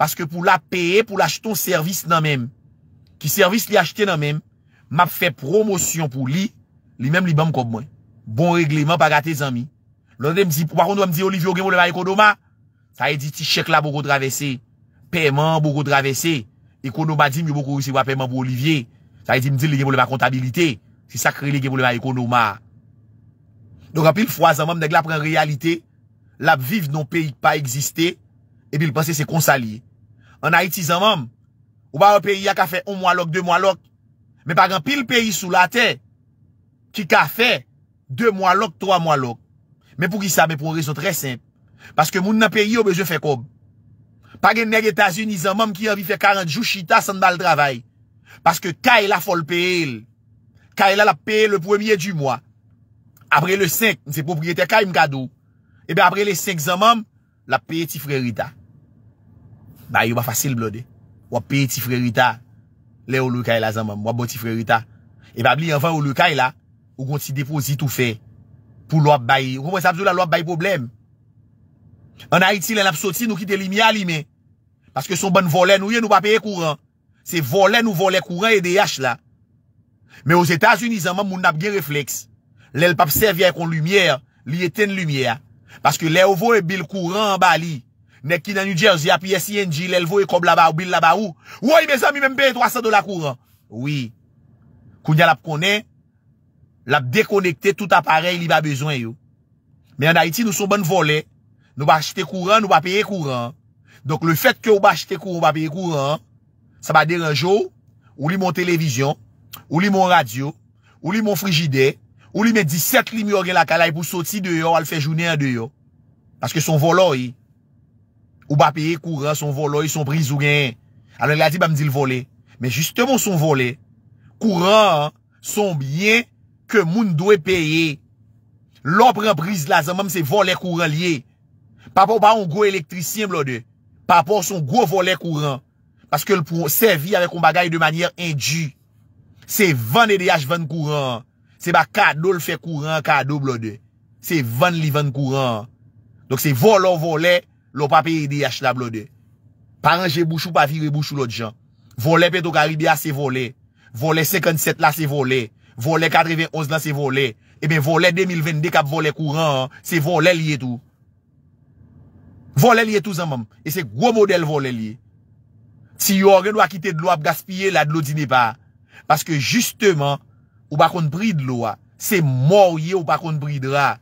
paske pou la peye pou la cheton servis nan men. Ki servis li achete nan men. Map fe promosyon pou li, li men li banm koub mwen. Bon regleman pa gate zan mi. Non ane m zi, pwa kon do ane m zi, olivyo genmou le m a ekonoma, sa yi e di ti chek la bo go dravese, peyman bo go dravese, ekonoma di m yo bo kou yi siwa peyman bo olivye, sa yi e di m zi, le genmou le m a kontabilite, si sakri le genmou le m a ekonoma. Donk an pil fwa zanman, neg la pren realite, la bviv non peyik pa egziste, e bil pense se konsali. An a iti zanman, ou ba wè peyi ya ka fe 1 mwalok, 2 mwalok, men pwa kon pil peyi sou la te, ki ka fe 2 mwalok, 3 mwalok, Men pou ki sa, men pou rezo tre semp. Paske moun nan peri yo, beze fe kob. Pag en meri etasyen ni zanmanm ki yon vi fe 40 jou chita san dal travay. Paske kaila fol pe el. Kaila la pe el le premier du mwa. Apre le 5, se propriete kail mkado. Ebe apre le 5 zanmanm, la pe el ti frerita. Ba yon ba fasil blode. Wap pe el ti frerita. Le ou lou kaila zanmanm, wap bo ti frerita. Ebe abli yon van ou lou kaila, ou konti depozit ou fey. Pou lwap bayi. Ou kompens apzou la lwap bayi problem. An Haiti lè l ap soti nou ki te limi a li men. Paske son bon volen ouye nou pa peye kouran. Se volen ou volen kouran e de yache la. Me ou Etats-Unis anman moun apge refleks. Lè l papsev yay kon lumiye. Li eten lumiye a. Paske lè ou vo e bil kouran an bali. Nèk ki nan New Jersey api S.I.N.G. Lè l vo e kob la ba ou bil la ba ou. Ou ay me zan mi men peye 300 do la kouran. Oui. Koun yal ap konen. Ou. l ap dekonekte tout aparel li ba bezwen yo. Men an Haiti nou son bon volen, nou ba chite kouran, nou ba peye kouran. Donk le fet ke ou ba chite kouran, ou ba peye kouran, sa ba dek anjou, ou li mon televizyon, ou li mon radyo, ou li mon frigide, ou li men di set li mi orgen la kalay pou soti deyo, al fe jounen deyo. Paske son voloy, ou ba peye kouran, son voloy, son prizougen. Anon la di ba mdi l volen. Men justemon son volen, kouran, son biyen, Kè moun dwe peye Lò prempriz la zan mèm se volè kouran liye Pa pou pa un gwo elektrisyen blode Pa pou son gwo volè kouran Paske lè pou sevi avè kon bagay de manyer endu Se ven EDH ven kouran Se ba kado l fè kouran kado blode Se ven li ven kouran Dok se volò volè lò pa peye EDH la blode Paran jè bouchou pa virè bouchou lò djan Volè peto karibia se volè Volè 57 la se volè Vole 4011 lan se vole. Ebe vole 2022 kap vole kouran an. Se vole liye tou. Vole liye tou zanman. E se gwo model vole liye. Si yo orin wakite dlo ap gaspye la dlo di nipa. Paske justeman. Ou bakon prid lo a. Se morye ou bakon pridra.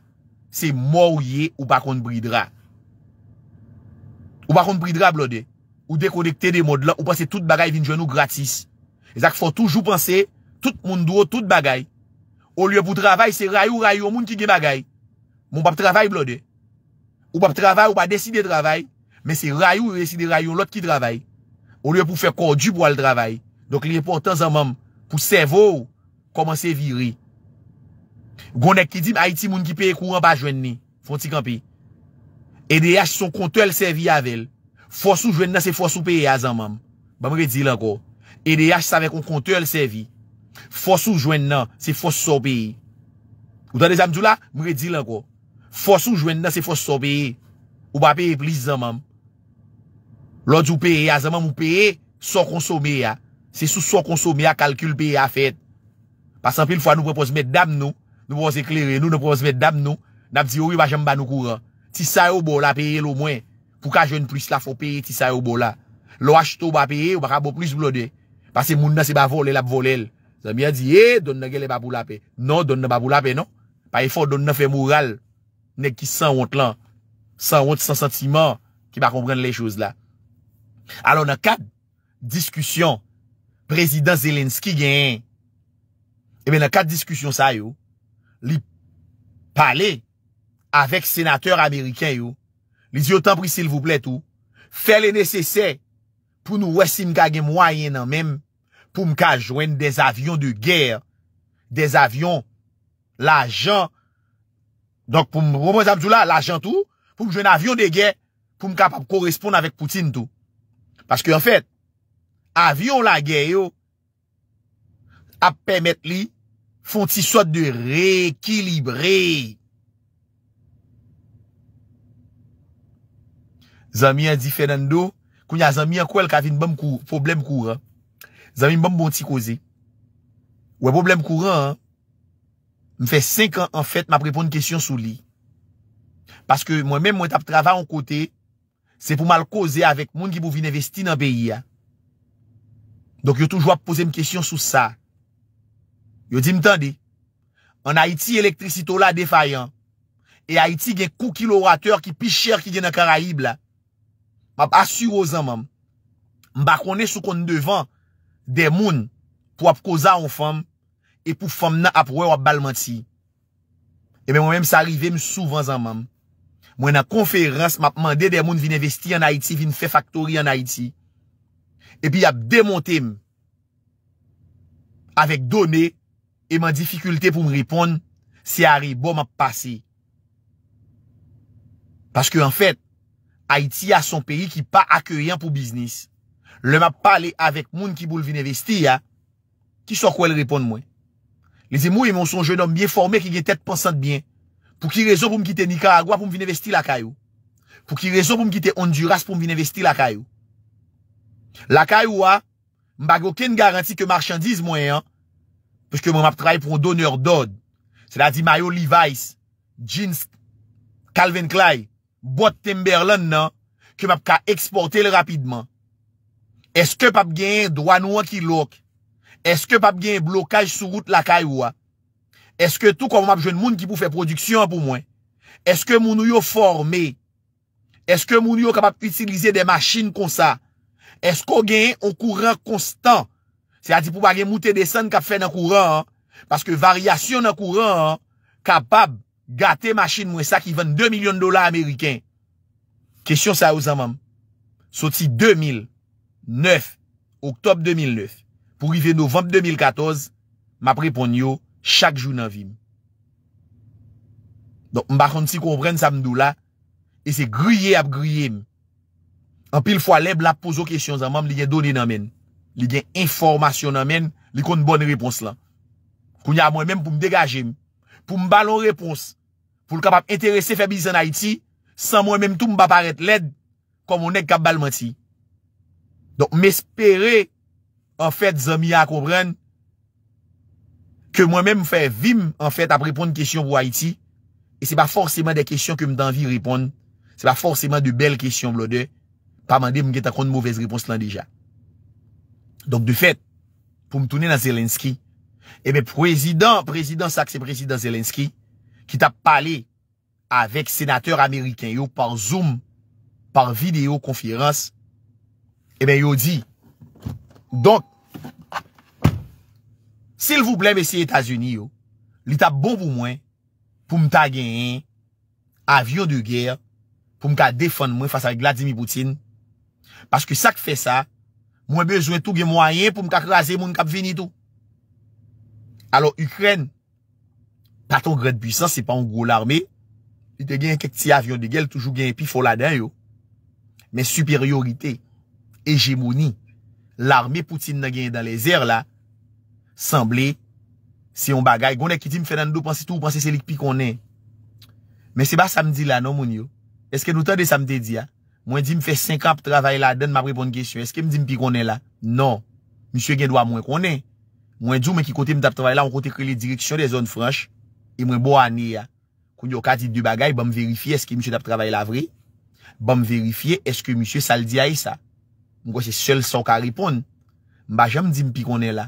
Se morye ou bakon pridra. Ou bakon pridra blode. Ou dekonekte de mod la. Ou pase tout bagay vinjou nou gratis. E zak fò toujou panse... Tout moun dwo, tout bagay. Ou liye pou travay, se rayou rayou moun ki ge bagay. Moun pap travay blode. Ou pap travay, ou pa deside travay. Men se rayou deside rayou lot ki travay. Ou liye pou fe kondi pou al travay. Donk liye pwantan zan mam. Pou se vò, koman se viri. Gwonek ki di m a iti moun ki peye kou an pa jwen ni. Fon ti kampi. Ede yash son kontel se vi avel. Fosou jwen nan se fosou peye a zan mam. Ba mre di lan kò. Ede yash sa ve kon kontel se vi. Fos ou jwen nan se fos so peye Ou ta de zamdou la? Mre di lan ko Fos ou jwen nan se fos so peye Ou ba peye plis zamam Lodi ou peye a zamam ou peye So konsome ya Se sou so konsome ya kalkul peye a fet Pas anpil fwa nou prepoz met dam nou Nou prepoz eklere nou nou prepoz met dam nou Nap di ou yi wajanm ba nou kouran Ti sa yo bola peye lo mwen Pou ka jwen plis la fo peye ti sa yo bola Lo waj to ba peye ou baka bo plis blode Pas se moun nan se ba volel ap volel Zan bya di, e, don nan gen le papou lape. Non, don nan papou lape, non. Pa e fò, don nan fè moral. Nèk ki san wot lan. San wot, san sentiman. Ki pa kompren le chouse la. Alò nan kat diskusyon, Prezident Zelenski gen, ebe nan kat diskusyon sa yo, li pale, avek senateur Amerikyan yo, li di otan pri s'il vous plè tou, fè le nesesè, pou nou wè sim kage mwa yen nan mèm, pou m ka jwen des avyon de gèr, des avyon, la jen, donk pou m, pou m jwen avyon de gèr, pou m kapap koresponde avèk Poutine tou. Pache ki an fèt, avyon la gèy yo, ap pèmèt li, fon ti sot de re-ekilibre. Zanmian di Fernando, koun ya zanmian kou el kavin bèm kou, pou blèm kou an. Zami mbom bon ti koze. Ou e problem kouran. Mfe 5 an en fèt m ap repon n kèsyon sou li. Paske mwen mèm mwen tap trava an kote. Se pou mal koze avèk moun ki pou vin investi nan peyi ya. Donk yo toujwa pou pose m kèsyon sou sa. Yo di m tendi. An Haiti elektrisito la defayan. E Haiti gen kou ki lorateur ki pi chèr ki gen akaraib la. Mbap asy rosa mbam. Mba konè sou kon devan. Dè moun pou ap koza an fèm e pou fèm nan ap wè wè ap balman ti. E mè mè mèm se arrive m souvan zan mèm. Mwen nan konferans m ap mande dè moun vin investi an Haiti, vin fè faktori an Haiti. E pi ap demonte m. Avèk dome, e mèm an difikultè pou m ripon, se ari bo m ap pase. Pase ke an fèt, Haiti a son peyi ki pa akèyan pou biznis. Le m ap pale avèk moun ki boul vin investi ya, ki so kou el ripon mwen. Li zi mou yon monson jenom bye formè ki ge tet pensan d'byen, pou ki rezon pou m kite Nika Agwa pou m vin investi lakay ou. Pou ki rezon pou m kite Honduras pou m vin investi lakay ou. Lakay ou a, m bago ken garanti ke marchandiz mwen an, pweske m ap traye pou doner dod. Se la di Mario Levi's, Jeans, Calvin Klein, boite Timberland nan, ke m ap ka eksportel rapidman. Eske pap gen doan wak ilok? Eske pap gen blokaj sou route lakay wak? Eske tou kon wap joun moun ki pou fè prodüksyon pou mwen? Eske moun yo formé? Eske moun yo kapap itilize de machin kon sa? Esko gen yon kouran konstan? Se a di pou bagen moutè desan kap fè nan kouran an? Paske varyasyon nan kouran an? Kapap gate machin mwen sa ki ven 2 milyon dola amerikèn? Kesyon sa ouzan moun? Soti 2 mil. Soti 2 mil. 9, oktob 2009, pou rive novembe 2014, m ap repon yo chak jou nan vim. Don m bakon ti kon pren sa mdou la, e se griye ap griye m. An pil fwa le blap pou zo kesyon zanman m li gen doni nan men. Li gen informasyon nan men, li kon bon repons la. Koun ya mwen men pou m degaje m. Pou m balon repons, pou l kap ap interese febizan Haiti, san mwen men tout m ba paret led, kon m ou neg kap balman ti. Donk m espere an fèt zom ya akobren ke mwen mè m fè vim an fèt ap reponde kèsyon pou Haiti e se pa fòrsèman de kèsyon ke m tanvi reponde se pa fòrsèman de bel kèsyon blode pa mande m gen ta kon de mouvez reponse lan deja. Donk de fèt, pou m toune nan Zelensky e mè prezident, prezident Sakse, prezident Zelensky ki ta pale avèk senatèr amerikèn yo par zoom par videokonferans E ben yo di, donk, sil vouplem esi Etasuni yo, li tap bon pou mwen, pou mta genyen, avyon de ger, pou mka defon mwen fasal Gladimi Poutine, paske sak fe sa, mwen bezwen tou gen mwayen pou mka krasen moun kap veni tou. Alo Ukren, paton gred pwisan, se pa mwen gwo l'arme, li te genyen kek ti avyon de ger, toujou genyen pi fola den yo, men superioritey, hegemoni, l'armé poutine nan genye dan le zèr la, sanble, se yon bagay, gwenè ki di m fè nan do pansi tou, pansi selik pi konen, men se ba samdi la, nan moun yo, eske nou tè de samdi di ya, mwen di m fè 5 an ptravay la, den m apre pon gèsyon, eske m di m pi konen la, non, msye gen do a mwen konen, mwen di ou men ki kote m tap travay la, mwen kote kre le direksyon de zon frans, e mwen bo ane ya, koun yo kati di bagay, ban m verifi eske msye tap travay la vre, ban m verifi eske msye saldi mwen kwa se sel sa w ka ripon, mba jam dim pi konen la.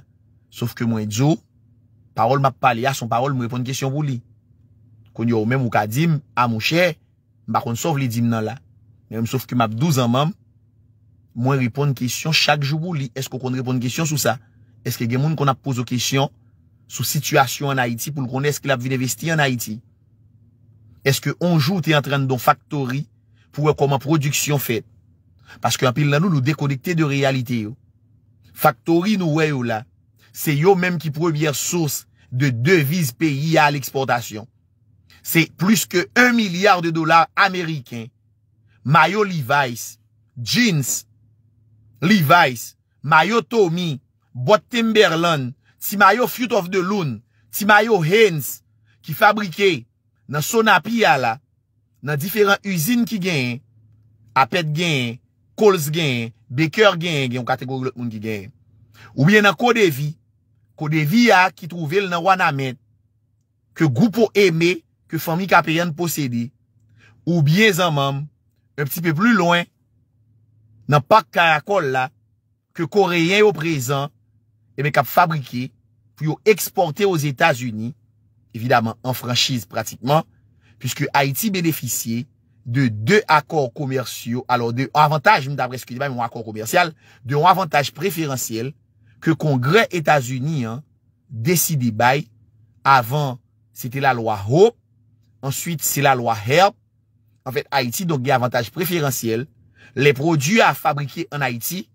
Sof ke mwen dzo, parol map pale, a son parol mwen ripon kesyon bou li. Kon yo mwen mwen ka dim, a mwen che, mba kon sov li dim nan la. Mwen mwen sov ke mwen ap 12 an mwen, mwen ripon kesyon chak jou bou li. Eske kon ripon kesyon sou sa? Eske gen moun kon ap pouzo kesyon sou situasyon an Haiti pou l kon eske la vin investi an Haiti? Eske anjou te entren don faktori pou wè kon mwen produksyon fet? Paske apil nan nou nou dekonekte de realite yo. Faktori nou weyo la, se yo menm ki prebier sours de deviz peyi a l'eksportasyon. Se plus ke 1 milyard de dolar Ameriken, mayo Levi's, jeans, Levi's, mayo Tommy, boite Timberland, ti mayo Feud of the Loon, ti mayo Haines, ki fabrike nan son api ya la, nan diferent usine ki genye, apet genye, Coles genyen, Baker genyen, genyon katekou glot moun ki genyen. Ou bien nan kodevi, kodevi ya ki trouvel nan wan amet, ke goupo eme, ke fami ka peryen posede, ou bien zan mam, un pti pe plu loin, nan pak karakol la, ke koreyen yo prezen, eme kap fabrike, pou yo eksporte yo Etasuni, evidaman, enfranchise pratikman, puisque Haiti beneficie, de deux accords commerciaux, alors de avantage, d'après ce un accord commercial, de un avantage préférentiel que Congrès États-Unis hein, décidé by avant c'était la loi Hope, ensuite c'est la loi Help En fait, Haïti donc il y a avantage préférentiel. Les produits à fabriquer en Haïti,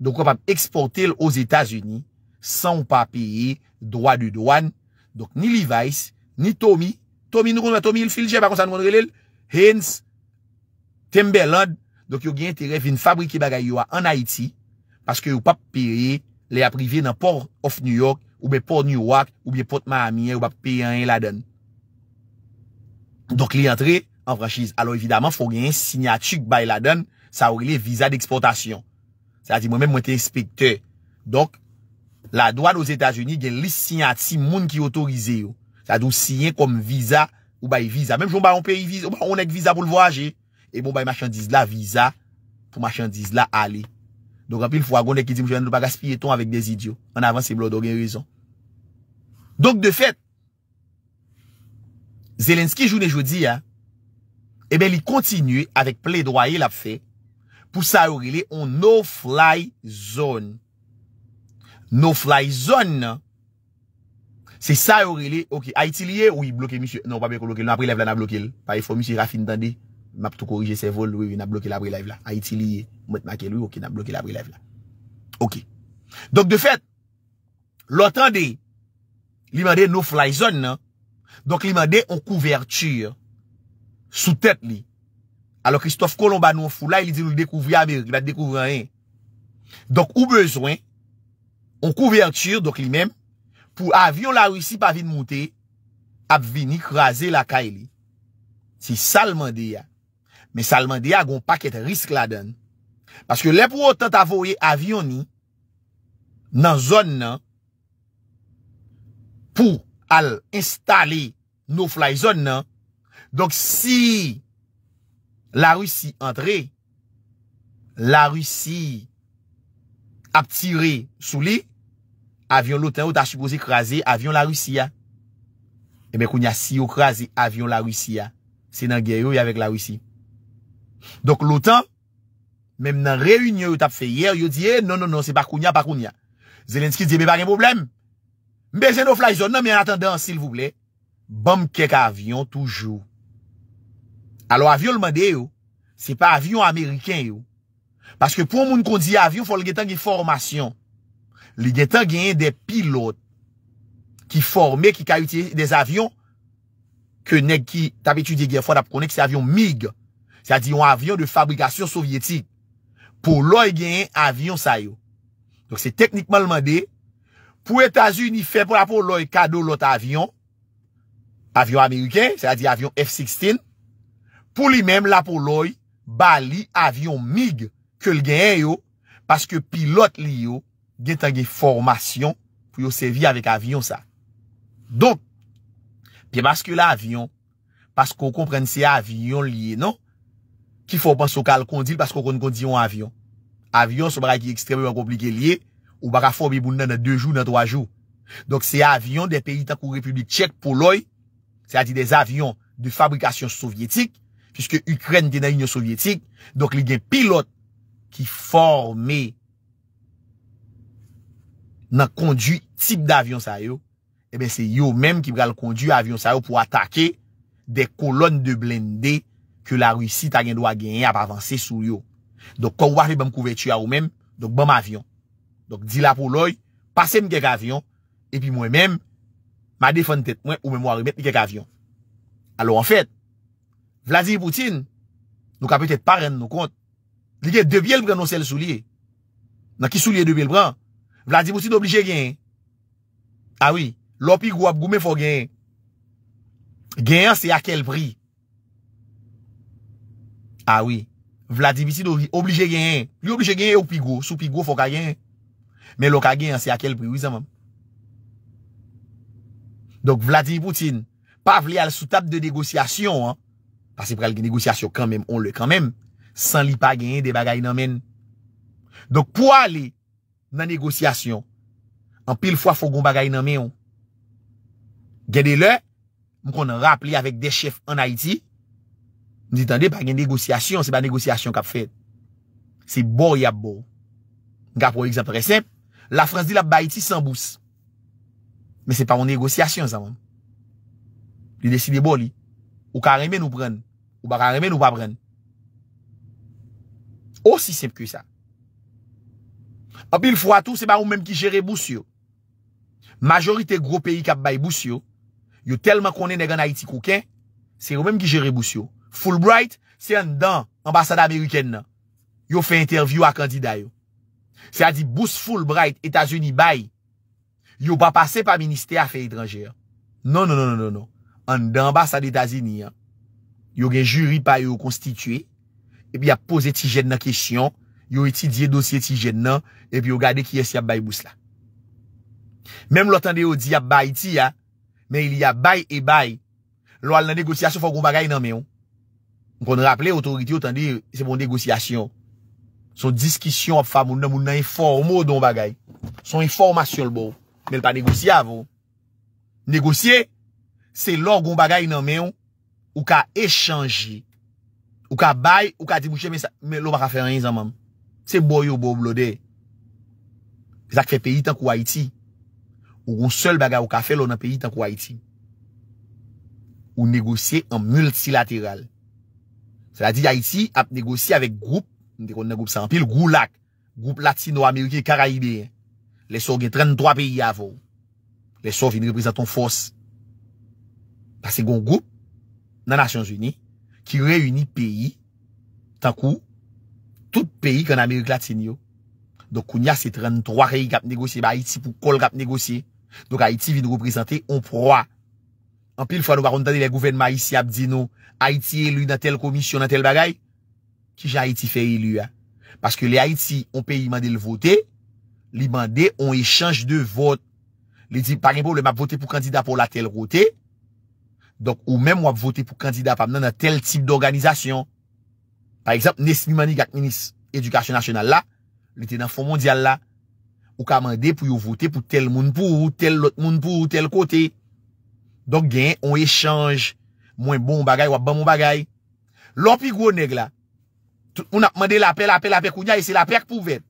donc on va exporter aux États-Unis sans pas payer droit de douane. Donc ni Levi's, ni Tommy, Tommy nous Tommy il file, pas comme ça nous Hens, tembe lad, dok yo gen intere vin fabrike bagay yo a an Haiti, paske yo pape pere, le aprive nan port of New York, ou be port Newark, ou be port Miami, ou bak pere an laden. Dok li entre, an vrachize. Alo evidaman, fo gen yon signatik bay laden, sa ou li visa de eksportasyon. Sa di mwen men mwen te inspektor. Dok, la doan os Etats-Unis gen lis signatik moun ki otorize yo. Sa dou siyen kom visa, Ou ba yi viza. Mem joun ba yon pe yi viza. Ou ba yon ek viza pou l voaje. E bon ba yi machan diz la viza. Pou machan diz la ale. Donk api l foagon ek yi di mwen joun anou baga spi eton avek de zidyo. An avan se mlo do gen rezon. Donk de fet. Zelenski joun e joudi ya. E eh ben li kontinu avek ple droye la fe. Pou sa yon rele yon no fly zone. No fly zone nan. Se sa a ori li, ok. A iti liye, ou yi bloke misyo. Non, pa be kon bloke li. Nan apre lev la nan bloke li. Pa yi fò misyo Rafi ntande, map tou korije se vol, ou yi nan bloke la apre lev la. A iti liye, mwet make li, ou yi nan bloke la apre lev la. Ok. Donk de fèt, l'otande, li mande no fly zone nan, donk li mande on kouverture sou tèt li. Alo Christophe Colomb a nou an fou, la yi li di nou yi dekouvre, ya me, yi bat dekouvre an yi. Donk ou bezwen, on kouverture, pou avyon la russi pa vin mouti, ap vini krasi la kaili. Si salman de ya. Men salman de ya goun paket risk la den. Paske le pou otan ta voye avyon ni, nan zon nan, pou al instale nou fly zon nan, donk si la russi antre, la russi ap tire sou li, avyon loutan ou ta chipose krasi avyon la russiya. Eme koun ya eh si yo krasi avyon la russiya. Se nan gen yo yavek la russiya. Dok loutan, mem nan reyunyo yo tapfe yer, yo diye, eh, non, non, non, se pa koun ya, pa koun ya. Zelenski diye, me bagen problem. Mbe jenou fly zone, nan men atendan, sil vouble, bom kek avyon toujou. Alo avyon lman de yo, se pa avyon ameriken yo. Paske pou moun kondi avyon, folgetan gen formasyon. li gen tan genyen de pilote ki forme ki kayouti des avyon ke neg ki tabi tu di gen fwa da pou konen ki se avyon MIG, sa di yon avyon de fabrikasyon sovyetik. Po loy genyen avyon sa yo. Donc se teknikman lman de, pou etas unife, pou la pou loy kado lot avyon, avyon Ameriken, sa di avyon F-16, pou li menm la pou loy bali avyon MIG ke l genyen yo, paske pilot li yo gen tan gen formasyon pou yo se vi avèk avyon sa. Don, pi maske la avyon, paskou kon pren se avyon liye non, ki fò pan sou kal kondil paskou kon kondi yon avyon. Avyon sou baray ki ekstremè mè konplike liye, ou baray fò bi boun nan nan 2 jou, nan 3 jou. Don, se avyon de peyi tan kou republik tchèk pou loy, se a di de avyon de fabrikasyon sovyetik, fiske Ukren te nan yon sovyetik, don li gen pilot ki formè nan kondu tip da avyon sa yo, ebe eh se yo menm ki bral kondu avyon sa yo pou atake de kolon de blendé ke la russi ta gen do a genye ap avanse sou yo. Dok kor wafi bom kouvetu ya yo menm, dok bom avyon. Dok di la pou loy, pase m kèk avyon, epi mwen menm, ma defon tet mwen, ou mè mwa remet m kèk avyon. Alo an fèt, Vladimir Poutine, nou ka pwetet pa ren nou kont, li gen debyel branonsel sou liye, nan ki sou liye debyel bran, Vladi Boutin oblije genyen. Awi. Ah lopi gou ap gou men fok genyen. Genyen se akel pri. Awi. Vladi Boutin oblije genyen. Lopi gou fok a genyen. Men lopi genyen se akel pri. Awi zanman. Dok vladi Boutin. Pa vle al sou tab de negosyasyon. Pas se pral genyegosyasyon kanmen. On le kanmen. San li pa genyen de bagay nan men. Dok pou a li... nan negosyasyon. An pil fwa fwo goun bagay nan men yon. Gede le, mwen kon rap li avèk de chef an Haiti, mwen ditande bagay negosyasyon, se ba negosyasyon kap fèd. Se bo yap bo. Gap wè eksempere semp, la frans di la ba Haiti san bous. Men se pa wè negosyasyon zan wè. Li deside bo li. Ou ka remè nou pren, ou ba ka remè nou pa pren. Osisi semp kwe sa. Opil fwa tou, se ba ou menm ki jere bous yo. Majorite gro peyi kap bay bous yo, yo telman konen de gan Haiti kouken, se ou menm ki jere bous yo. Fulbright, se an dan ambasade Ameriken nan, yo fe interview a kandida yo. Se a di bous Fulbright, Etasuni bay, yo pa pase pa minister a fe itranjer. Non, non, non, non, non, non. An dan ambasade Etasuni, yo gen juri pa yo konstituye, epi a pose ti jen nan kesyon, yo iti diye dosye ti jen nan, epi yo gade ki esi ap bay bous la. Mem lo tande yo di ap bay ti ya, men ili ap bay e bay, lo al nan negosyasyon fò goun bagay nan men yon. Mkon raple, otorityo tande se bon negosyasyon. Son diskisyon ap fa moun nan moun nan informo don bagay. Son informasyon l bo. Men l pa negosyavon. Negosye, se lor goun bagay nan men yon, ou ka echanji. Ou ka bay, ou ka dibouche, men lò baka fè rè yon zan manm. Se boyo bo blode, zak fe peyi tankou Haiti, ou goun sel baga ou kafe lona peyi tankou Haiti, ou negosye en multilateral. Se la di Haiti ap negosye avek goup, ndekonnen goup Sanpil, goulak, goup Latino-Amerikye-Karaibye, leso gen 33 peyi avou, leso vin reprezentan fos, pase goun goup nan Nasyans Uni, ki reuni peyi tankou Haiti, Tout peyi kon Amerik la tsen yo. Donk koun ya se trenn 3 rey gap negosye. Ba Haiti pou kol gap negosye. Donk Haiti vide represente, on proa. Anpil fwa nou ba rontande le gouvenma ici ap di nou, Haiti elu nan tel komisyon, nan tel bagay, ki jay Haiti fe elu. Paske le Haiti, on pe imande le vote, li imande, on echange de vote. Par impou, le map vote pou kandida pou la tel rote. Donk ou mem wap vote pou kandida pamen nan tel tip d'organizasyon. Par exemple, Neslimani Gakminis, edukasyon nasyonal la, litenan fon mondyal la, ou kamande pou yo vote pou tel moun pou, tel lot moun pou, tel kote. Donk gen, on echange mwen bon bagay, wap ban moun bagay. Lompi gwo neg la, tout moun apmande lape, lape, lape kounya, e se lape ak pou ven.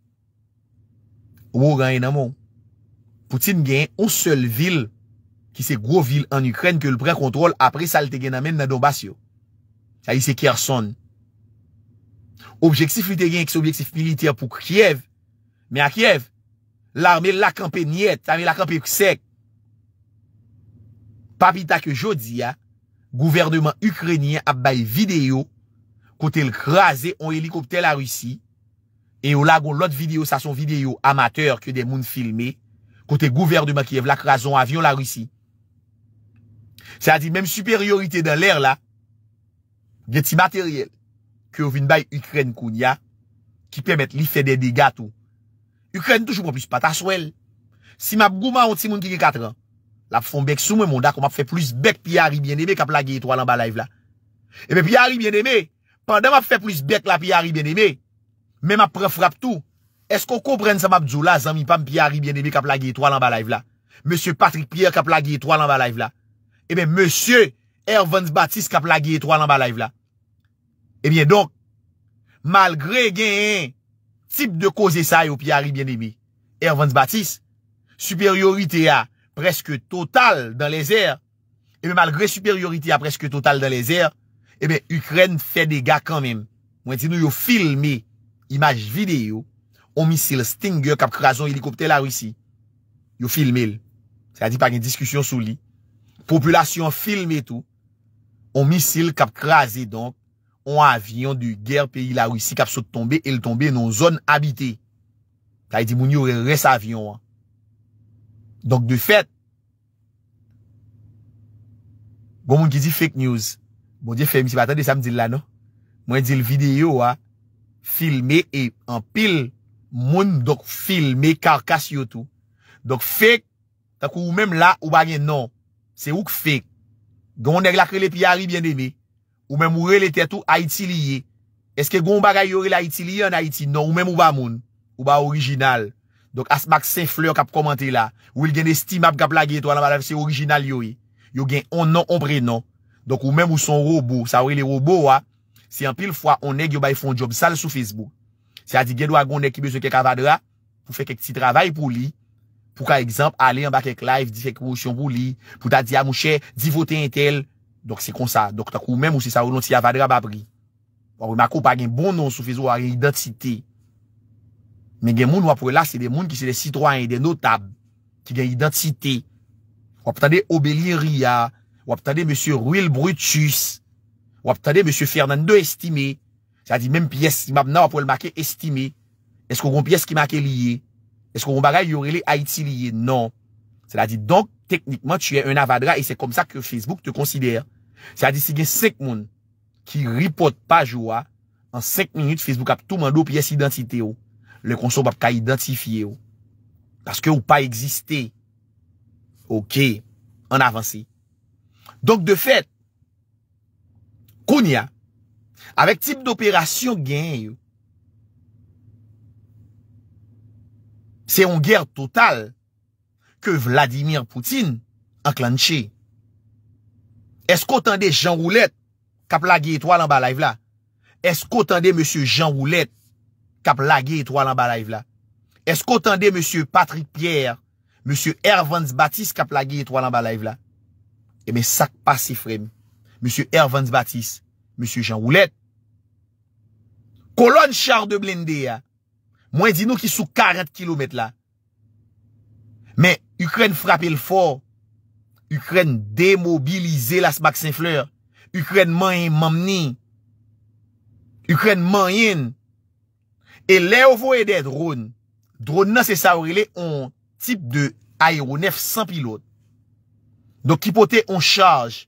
Ou wou gen, namon, Poutine gen, ou sel vil ki se gwo vil an Ukren ke l pren kontrol apre salte gen amen nan do bas yo. A yi se kersonn, Objektsif luterien ek se objektsif militer pou Kiev Me a Kiev Larmel lakampe nyet, larmel lakampe ksek Papita ke jodi ya Gouvernement ukrenyen ap bay videyo Kote lkraze On helikopte la russi E yo lagon lot videyo sa son videyo Amateur ke de moun filme Kote gouvernement Kiev lakrazon avyon la russi Sa di menm superiorite dan lèr la Gye ti materyel Kyo vin bay Ukren koun ya Ki pwemet li fede dega tou Ukren toujou pwopis pata swel Si map gouman an ti moun ki ge katran Lap fon bek sou mwen mwondak Mwap fe plis bek pi ari bieneme Kap la ge etwa lan ba live la Ebe eh pi ari bieneme Pandan mwap fe plis bek la pi ari bieneme Men map prefrap tou Esko kou pren sa map djou la Zan mi pam pi ari bieneme Kap la ge etwa lan ba live la Monsye Patrick Pierre Kap la ge etwa lan ba live la Ebe eh monsye Erwans Batis Kap la ge etwa lan ba live la Ebyen eh donk, malgre gen en tip de koze sa yo pi ari bien ebi, Erwans Batis, superiorite a preske total dan les air, ebyen eh malgre superiorite a preske total dan les air, ebyen eh Ukren fè dega kanmèm. Mwen ti nou yo filme imaj videyo on misil Stinger kap krason helikopte la Rwisi. Yo filme l. Sa di pake yon diskusyon sou li. Populasyon filme tout. On misil kap krasi donk. On avyon de ger peyi la rwisi kap sot tombe, el tombe non zon habite. Ta yi di moun yo re res avyon an. Donk de fet. Gon moun ki di fake news. Bon diye fe misi batan de samdil la no. Moun yi di l video an. Filme e an pil. Moun dok filme karkas yo tou. Donk fake. Tak ou mèm la ou bagen non. Se ouk fake. Gon moun de glakre le piyari bien eme. Ou men mou re lete tou Haiti liye. Eske goun bagay yore la Haiti liye an Haiti? Non, ou men mou ba moun. Ou ba orijinal. Donk asmak sen fleur kap komante la. Ou il gen esti map kap la geto anan ba la fese orijinal yoye. Yo gen on nan, on pre nan. Donk ou men mou son robo. Sa ori le robo wa. Si an pil fwa, on neg yo bay fon job sal sou Facebook. Se a di gen wak goun neg ki bezo kek avadra. Pou fe kek ti travay pou li. Pou ka ekzamp, ale yon bak ek live, di fek mousyon pou li. Pou ta di amouche, ah, di vote intel. Donk se kon sa, donk ta kou mèm ou se sa ou lonti avadra bapri. Ou ap wè makou pa gen bon non sou fezo a gen identite. Men gen moun wap wè pou la, se de moun ki se de citroen, de notab, ki gen identite. Wap tade Obeliria, wap tade M. Ruel Brutus, wap tade M. Fernando Estime, se la di mèm piyes, si mèm nan wap wè pou el makè Estime, eskou kon piyes ki makè liye, eskou kon bagay yorele Haiti liye, non. Se la di, donk, Teknikman, tuye un avadra e se kom sa ke Facebook te konsidere. Se a disi gen sek moun ki ripote pa jwa, an sek minut, Facebook ap touman do piye si identite yo. Oh. Le konsom ap ka identifiye oh. yo. Paske yo pa egziste. Ok, an avansi. Donk de fet, koun ya, avek tip d'operasyon gen yo, oh, se yon gyer total, ke Vladimir Poutine anklanché. Eskotande Jean Roulette kaplage etwa lan balayv la? Eskotande Monsie Jean Roulette kaplage etwa lan balayv la? Eskotande Monsie Patrick Pierre Monsie Erwans Batis kaplage etwa lan balayv la? Emen eh sak pa sifrem. Monsie Erwans Batis, Monsie Jean Roulette. Kolon char de blindé ya. Mwen di nou ki sou 40 kilomet la. Men, Ukren frapil for. Ukren demobilize la smak sin fleur. Ukren man yin mamni. Ukren man yin. E le ou fo e de droun. Droun nan se sa orile, on tip de aeronef san pilote. Donk ki pote, on charge.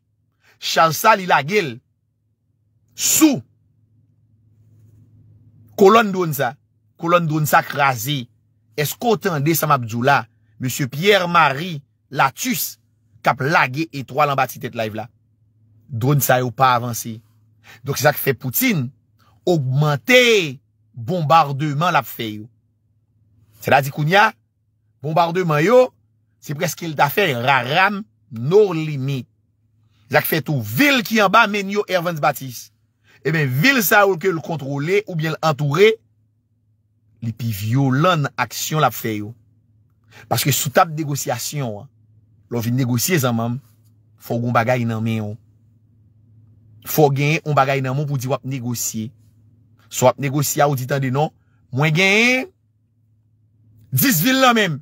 Charge sa li la gil. Sou. Kolon droun sa. Kolon droun sa krasi. Eskotan de sa mabjou la. Monsie Pierre-Marie Latus kap lage etro alan bati tete la ev la. Droun sa yo pa avansi. Dok se sa ki fe Poutine augmente bombardement la pfe yo. Se la di koun ya, bombardement yo, se preske l da fe raram nor limit. Se sa ki fe tou vil ki anba men yo Erwens Batis, e ben vil sa ou ke l kontrole ou bien l entoure, li pi violon aksyon la pfe yo. Paske sou tap negosyasyon, lò vin negosye zanman, fò goun bagay nanmen yon. Fò genye, yon bagay nanman pou di wap negosye. Sò wap negosye a ou ditan de nan, mwen genye, 10 vil nanmen.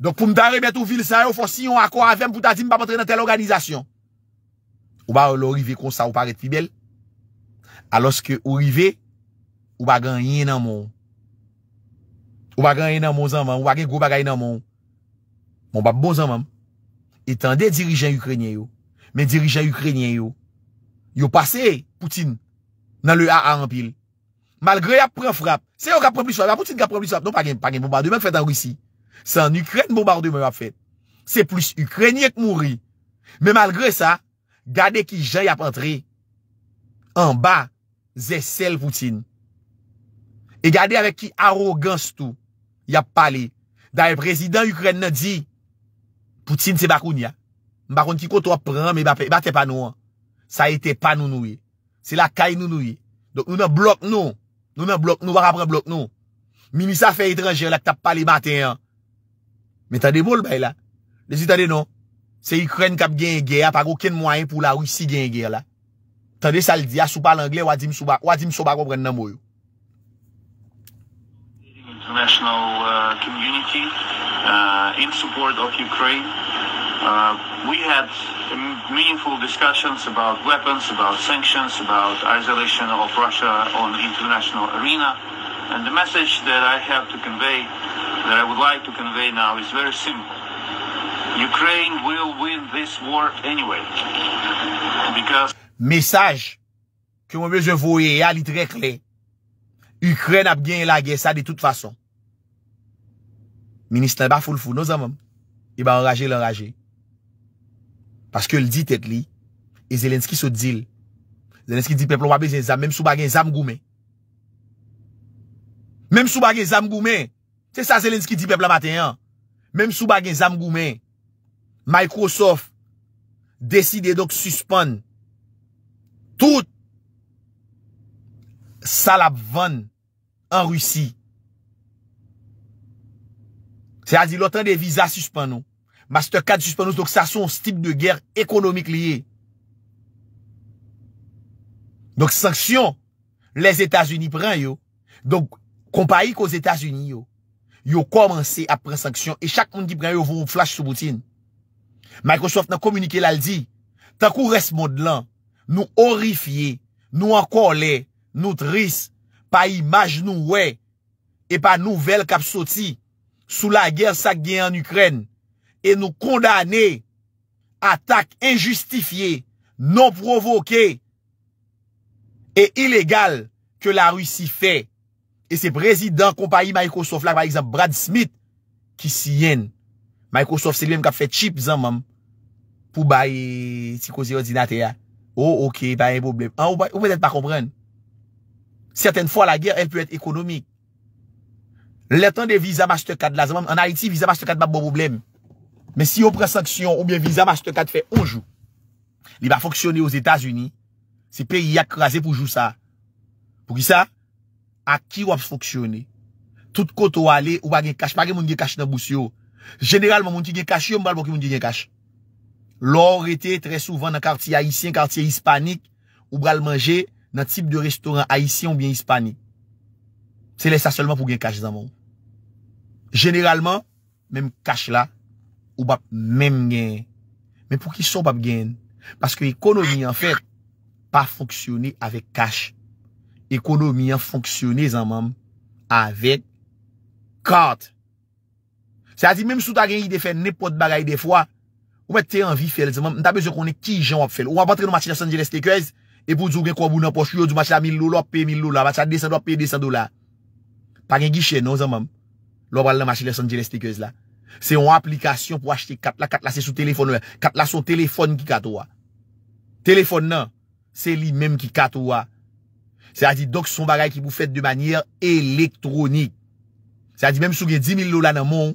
Donk pou mta rebet ou vil sa, yon fò si yon akwa avèm pou ta di mba patre nan tel organizasyon. Ou ba lò rive konsa ou paret pi bel. Aloske ou rive, ou ba genye nanman yon. Mou bagay nan mou zanman, mou bagay nou bagay nan moun. Mou bagay mou zanman. Etan de dirijen Ukrenyen yo. Men dirijen Ukrenyen yo. Yo pase Poutine nan le A-A anpil. Malgre yap pren frap. Se yo kap pren plis wap, la Poutine kap pren plis wap. Non pagen bombardement fèt an Rissi. San Ukren bombardement wap fèt. Se plus Ukrenyen k mouri. Men malgre sa, gade ki jan yap entre. An ba, zè sel Poutine. E gade avè ki arogans tout. yap pale. Da e prezident Ukren nan di, Poutine se bakoun ya. Mbakoun ki koto ap pran, me batepa nou an. Sa ete pa nou nou e. Se la kay nou nou e. Donk nou nan blok nou. Nou nan blok nou, wak apre blok nou. Mimisa fe etranjir, lak tap pale baten an. Me tade bol bay la. Desi tade nou, se Ukren kap gen gen, apak ouken mwayen pou la Rusi gen gen la. Tade saldi, asupal Angle, wadim soba, wadim soba gopren nan mwoyou. international uh, community uh, in support of Ukraine. Uh, we had meaningful discussions about weapons, about sanctions, about isolation of Russia on the international arena. And the message that I have to convey, that I would like to convey now, is very simple. Ukraine will win this war anyway. Because... Mesaj ki mwen je voye ya li tre kle. Ukren ap la ge de toute façon. Ministè nè ba foul foul nou zan mèm. E ba enrage lè enrage. Paske l di tèt li. E Zelenski sou dil. Zelenski di peplou wabè zan zan. Mèm sou bagè zan mgoumè. Mèm sou bagè zan mgoumè. Se sa Zelenski di peplou a maten yon. Mèm sou bagè zan mgoumè. Microsoft. Deside dok suspon. Tout. Salab van. An russi. Se a di lotan de visa suspannou. Mastercard suspannou. Donk sa son stipe de ger ekonomik liye. Donk sanksyon. Les Etats-Unis pren yo. Donk kompa yi ko Etats-Unis yo. Yo komanse apren sanksyon. E chak moun ki pren yo voun flash sou boutin. Microsoft nan komunike lal di. Tankou res modlan. Nou orifiye. Nou anko ole. Nou tris. Pa imaj nou we. E pa nou vel kap soti. sou la ger sak gen an Ukren, e nou kondane, atak enjustifiye, non provoke, e ilegal, ke la Rusi fe, e se prezident kompanyi Microsoft la, par exemple Brad Smith, ki si yen, Microsoft se li men kap fe chip zan mam, pou bayi si kozi ordinate ya, oh, ah, ou ok, bayi pou blem, ou pe det pa kompren, certaine fwa la ger, el pou et ekonomik, Le temps de visa Mastercard, en Haïti, visa Mastercard, pas bon problème. Mais si on prend sanction, ou bien visa Mastercard fait un jours, il va fonctionner aux États-Unis. C'est pays a crasé pour jouer ça. Pour qui ça? À qui va fonctionner? Tout côté où aller, ou pas de cash, pas de cache cash dans bousio. Généralement, monde qui gagne cash, on va pas monde cash. L'or était très souvent dans quartier haïtien, quartier hispanique, ou bral manger dans type de restaurant haïtien ou bien hispanique. C'est ça seulement pour gagner cash dans monde. Generalman, menm kache la, ou bap menm gen. Menm pou ki son bap gen? Paske ekonomi an fèt, pa fonksyonè avèk kache. Ekonomi an fonksyonè zanmanm, avèk kart. Se ati menm sou ta gen yi defè, nepot bagay defwa, ou mè te anvi fèl zanmanm, nta bezè konè ki jan wap fèl. Ou wap atre nou mati la Sanjeles te kwez, e pou zou gen kou abou nan pochuyo, zou mati la 1000 lola, pè 1000 lola, mati la 200 lola, pè 200 lola. Pa gen gichè nou zanmanm. Lwa pral nan mwache Los Angeles tekez la. Se yon aplikasyon pou achete kat la. Kat la se sou telefon nan. Kat la son telefon ki kat wwa. Telefon nan. Se li menm ki kat wwa. Se a di dok son bagay ki pou fèt de manyer elektronik. Se a di menm sou gen 10.000 lola nan moun.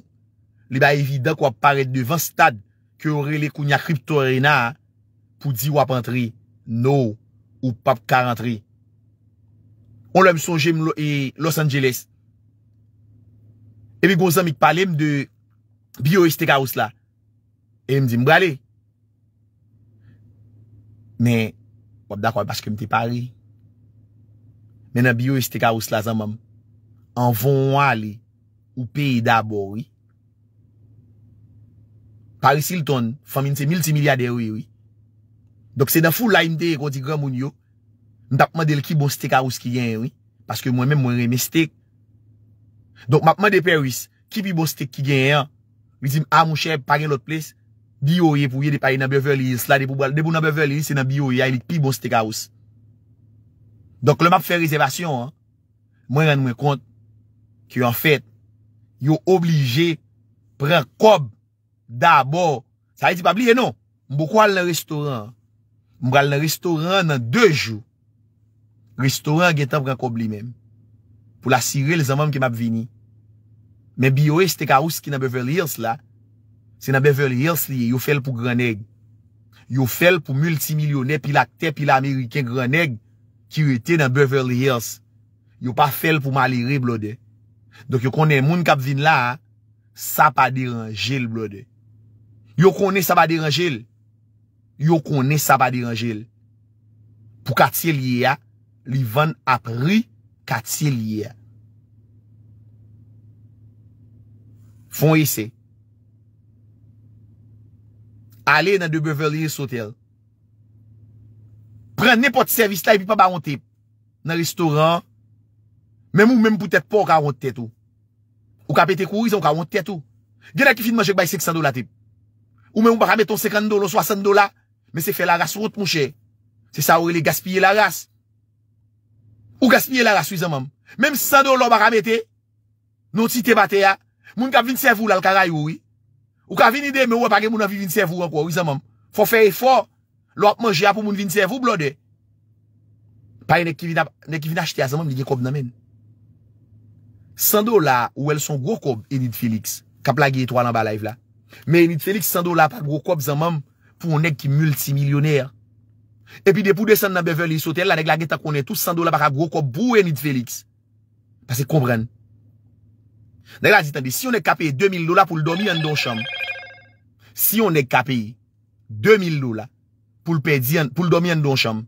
Li ba evidak wap paret de 20 stad. Kyo re le kounya kripto rena. Pou di wap antri. No ou pap kar antri. On lèm son jem e, Los Angeles. E mi gosan mik pale m de biyo e stek arous la. E mi di m gale. Men, wap da kwa baske m te pare. Men nan biyo e stek arous la zanman. An von wale ou peyi da bo, wi. Pare sil ton, famin se mil ti milyade, wi. Dok se nan ful la im de e kwa di gran moun yo. M takman del ki bon stek arous ki gen, wi. Paske mwen men mwen reme stek. Donk map man depè wis, ki pi bon stek ki gen yon, wisim a ah, moun chèp par yon lot ples, di yon yon pou yon depè yon nan bevel yon, slade pou bal, debou nan bevel yon, se nan bi yon yon, yon pi bon stek a wos. Donk le map fè rezervasyon, mwen yon mwen kont, ki yon fèt, yon oblige pran kob, dabor, sa yon ti pabli yon nou, mbo kwa al nan restoran, mbo al nan restoran nan 2 jou, restoran gen tan pran kob li menm. pou la sirel zanvam ki m ap vini. Men bi yo es te ka uski nan Beverly Hills la, se nan Beverly Hills li yo fel pou Graneg. Yo fel pou multimilyonè, pi laktè, pi l'Amerikè Graneg, ki yo etè nan Beverly Hills. Yo pa fel pou malire, blode. Dok yo konen moun kap vin la, sa pa deranjel, blode. Yo konen sa pa deranjel. Yo konen sa pa deranjel. Pou katse li ya, li van ap ri, Kat se liye. Fon yese. Ale nan de Beverly Hills Hotel. Pren nepo te servis la e pi pa ba ontep. Nan restoran. Mem ou mem pou tep pa ou ka ontep tep ou. Ou ka pete kou, isan ou ka ontep tep ou. Gen a ki fin manjek bay 600 dola tep. Ou men ou pa ramet ton 50 dola ou 60 dola. Men se fe la rase wot mouche. Se sa ou ele gaspye la rase. Ou gaspye la la su yi zan mam Mem sandou lò bar amete Non ti te bate ya Moun kap vin se vu lal karay woui Ou kap vin ide me wè pake moun avi vin se vu an kwa woui zan mam Fò fè e fò Lò ap manje ap moun vin se vu blode Paye nek ki vin achete a zan mam Nige kob nan men Sandou la ou el son gwo kob Edith Felix Kap la ge etwa lan ba live la Men Edith Felix sandou la pat gwo kob zan mam Poun nek ki multimilyoner Epi depou desan nan bevel li sotel la, neg la geta konen tout 100 dola baka gro ko bou e nit feliks. Pase kombren. Neg la ditande, si yon e kapi 2000 dola pou l domi an don chanm. Si yon e kapi 2000 dola pou l domi an don chanm.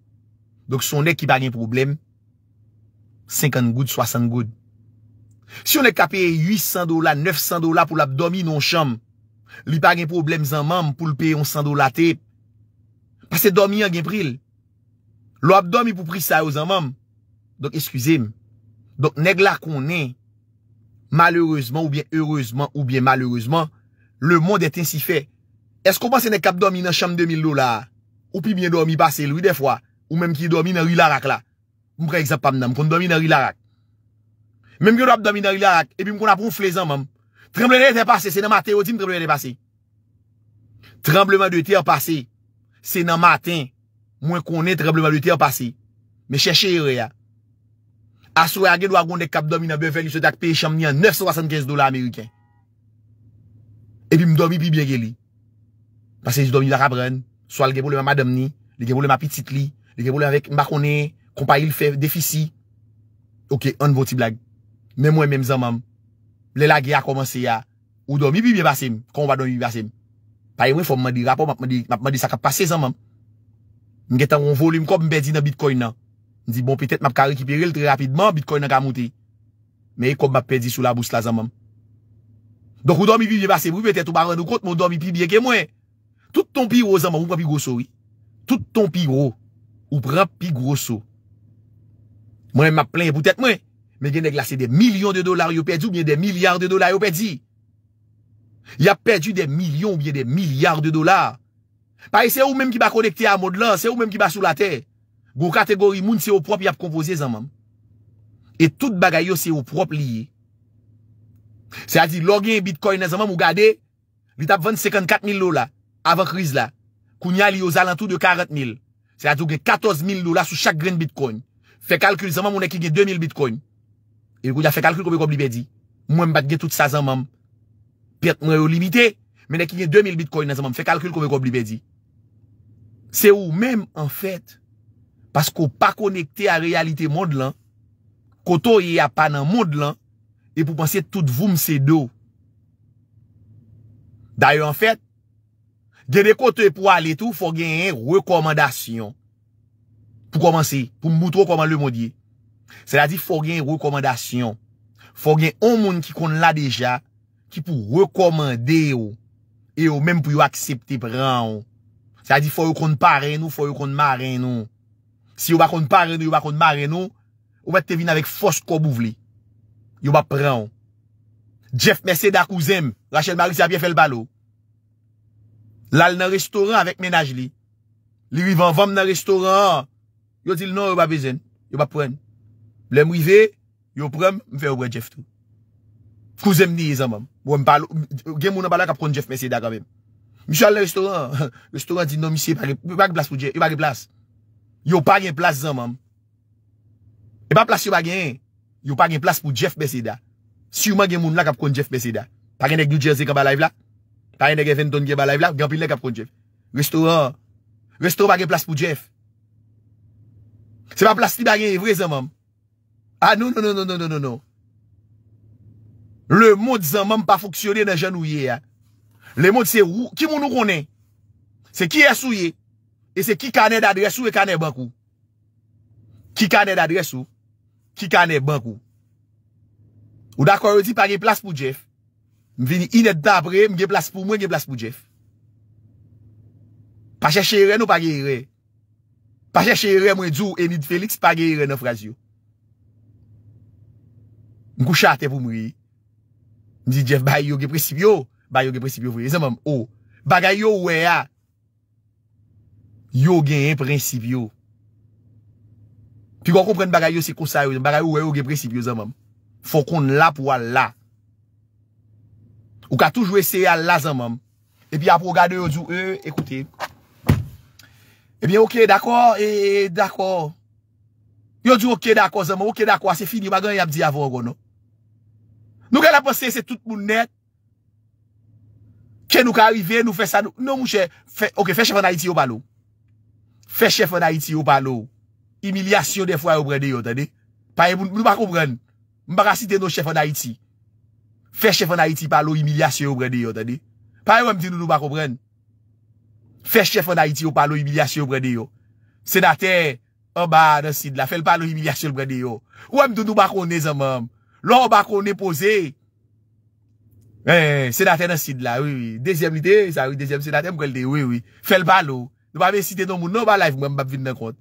Dok son e ki bagen problem, 50 goud, 60 goud. Si yon e kapi 800 dola, 900 dola pou l domi an don chanm. Li bagen problem zan mam pou l pe 100 dola tep. Pase dormi yon gen pril. Lo ap dormi pou pris sa yo zan mam. Donk eskusem. Donk neg la konen. Malheureseman ou bien heureseman ou bien malheureseman. Le mond eten si fe. Eskouman se ne kap dormi nan chanm 2000 dolar. Ou pi bien dormi pase lwi defwa. Ou menm ki dormi nan rilarak la. Mwen pre eksep pa mnen. Mwen kon dormi nan rilarak. Menm ki yo ap dormi nan rilarak. E pi mwen kon ap ron flezan mam. Trembleman de te pase. Se nan ma te o di m trembleman de pase. Trembleman de te a pase. Se nan ma te o di m trembleman de pase. Se nan maten, mwen konen tremblemalite yon pase, me cheshe yore ya. Aswa agen wakonde kap domi nan beveli sotak peye chanm ni an 975 dola Ameriken. Epi mdomi pi biege li. Pase yon domi lakabren, swal geboleman ma domi, le geboleman pitit li, le geboleman vek mbakone, kompayil fe defisi. Ok, an voti blag. Men mwen menm zanman, le lage a komanse ya, ou domi pi bie basim, konwa domi pi basim. Paye mwen fòm mwen di rapò, mwen di sakap pase zan mwen. Mwen getan yon volüm kòp mwen pedi nan bitcoin nan. Mwen di bon petèt mwen ka rekipere lè trè rapidman bitcoin nan ka mwote. Mwen e kòp mwen pedi sou la bousla zan mwen. Dok ou do mwen pi biye basè, mwen petèt ou baran nou kont mwen do mwen pi biye ke mwen. Tout ton pi yo zan mwen, ou mwen pi grosso wè. Tout ton pi oh, yo, ou pran pi grosso. Mwen mwen plen pou tèt mwen. Mwen gen de glase de milyon de dolar yo pedi ou gen de milyar de dolar yo pedi. Y ap perdi de milyon ou biye de milyar de dolar. Pari se ou menm ki ba konekte a mod lan, se ou menm ki ba sou la te. Gou kategori moun se ou prop y ap konvoze zanman. E tout bagay yo se ou prop liye. Se a di logye yon bitcoin yon zanman mou gade, li tap 254.000 dolar avan kriz la. Kounya li yo zalantou de 40.000. Se a di ge 14.000 dolar sou chak green bitcoin. Fe kalkul zanman moun e ki ge 2000 bitcoin. E gou ya fe kalkul koube koube libe di. Mwen bat ge tout sa zanman mou. Pèk mwen yo limite, menè ki gen 2000 bitcoin nan seman, mwen fè kalkul kon mwen kon blibè di. Se ou mèm an fèt, pas kon pa konekte a realite moun lan, koto ye apan an moun lan, e pou pansè tout voun mse do. Da yo an fèt, gen de kote pou alè tou, fò gen en rekomandasyon. Pou komanse, pou mboutro koman lè moun diye. Se la di fò gen en rekomandasyon, fò gen an moun ki kon la deja, ki pou rekomande yo, e yo menm pou yo aksepte pran yo. Sa di fò yo konn pare nou, fò yo konn mare nou. Si yo ba konn pare nou, yo ba konn mare nou, yo ba te vin avèk fòs kò bouv li. Yo ba pran yo. Jeff Merced akou zem, Rachel Marie sa bie fèl balo. La l nan restoran avèk menaj li. Li vi van vam nan restoran. Yo di l nan yo ba bezen, yo ba pren. Le mwive, yo prem, mwfe yo bre Jeff tou. Fkou zemni e zan mam. Mwen pal, gen moun an bala kapron Jeff Bessida kamem. Mishal nan restoran, restoran di nan misi e bagye plas pou Jeff, e bagye plas. Yo bagye plas zan mam. E bagye plas yo bagye en, yo bagye plas pou Jeff Bessida. Siyouman gen moun la kapron Jeff Bessida. Pari nek New Jersey kapbala ev la. Pari nek Eventon kapbala ev la, gen pil nek kapron Jeff. Restoran, restoran bagye plas pou Jeff. Se bagye plas li bagye evre zan mam. A ah, nou nou nou nou nou nou nou nou. Le mod zanman pa foksyone nan janouye ya. Le mod se ou, ki moun nou konen? Se ki esou ye, e se ki kanen dadres ou e kanen bank ou. Ki kanen dadres ou, ki kanen bank ou. Ou da koroti pa ge plas pou Jeff, m vini inet dabre, m ge plas pou mwen, ge plas pou Jeff. Pa cheche ire nou, pa ge ire. Pa cheche ire mwen djou, emid feliks, pa ge ire nan fraz yo. M kou chate pou m wye. M zi, Jeff, ba yon gen prensibyo? Ba yon gen prensibyo vwe, zanman. O, oh. bagay yo we a. Yon gen yon prensibyo. Pi kon kompren bagay yo se konsay yo, zanman. Bagay yo we yon gen prensibyo, zanman. Fon kon la pou a la. Ou ka toujwe se a la, zanman. E pi apou gade, yon djou, e, ekoute. E bin, okey, dako, e, dako. Yon djou, okey, dako, zanman, okey, dako. Ase fini, bagay yon ap di avon, gono. Nou ke la pose se tout moun net. Ke nou ka arrive, nou fe sa nou. Nou mouche, fe, ok, fe chef anayiti yo palo. Fe chef anayiti yo palo. Emilyasyon defwa yo bre deyo, tade. Paye, mou mou bako pren. Mba kasi te nou chef anayiti. Fe chef anayiti palo, emilyasyon yo bre deyo, tade. Paye, mou mou mou bako pren. Fe chef anayiti yo palo, emilyasyon yo bre deyo. Senate, oba, nan sid la. Fel palo, emilyasyon yo bre deyo. Mou mou mou mou bako ne zanmanm. Lò ou ba kon eh, eh, ne pose Senate nan sid la Dezyem li de, sa wè, dezyem senate Mwen kwen li de, wè wè, fèl ba lo Dwa vè si te don moun, nou ba laif mwen mbap vin nan kont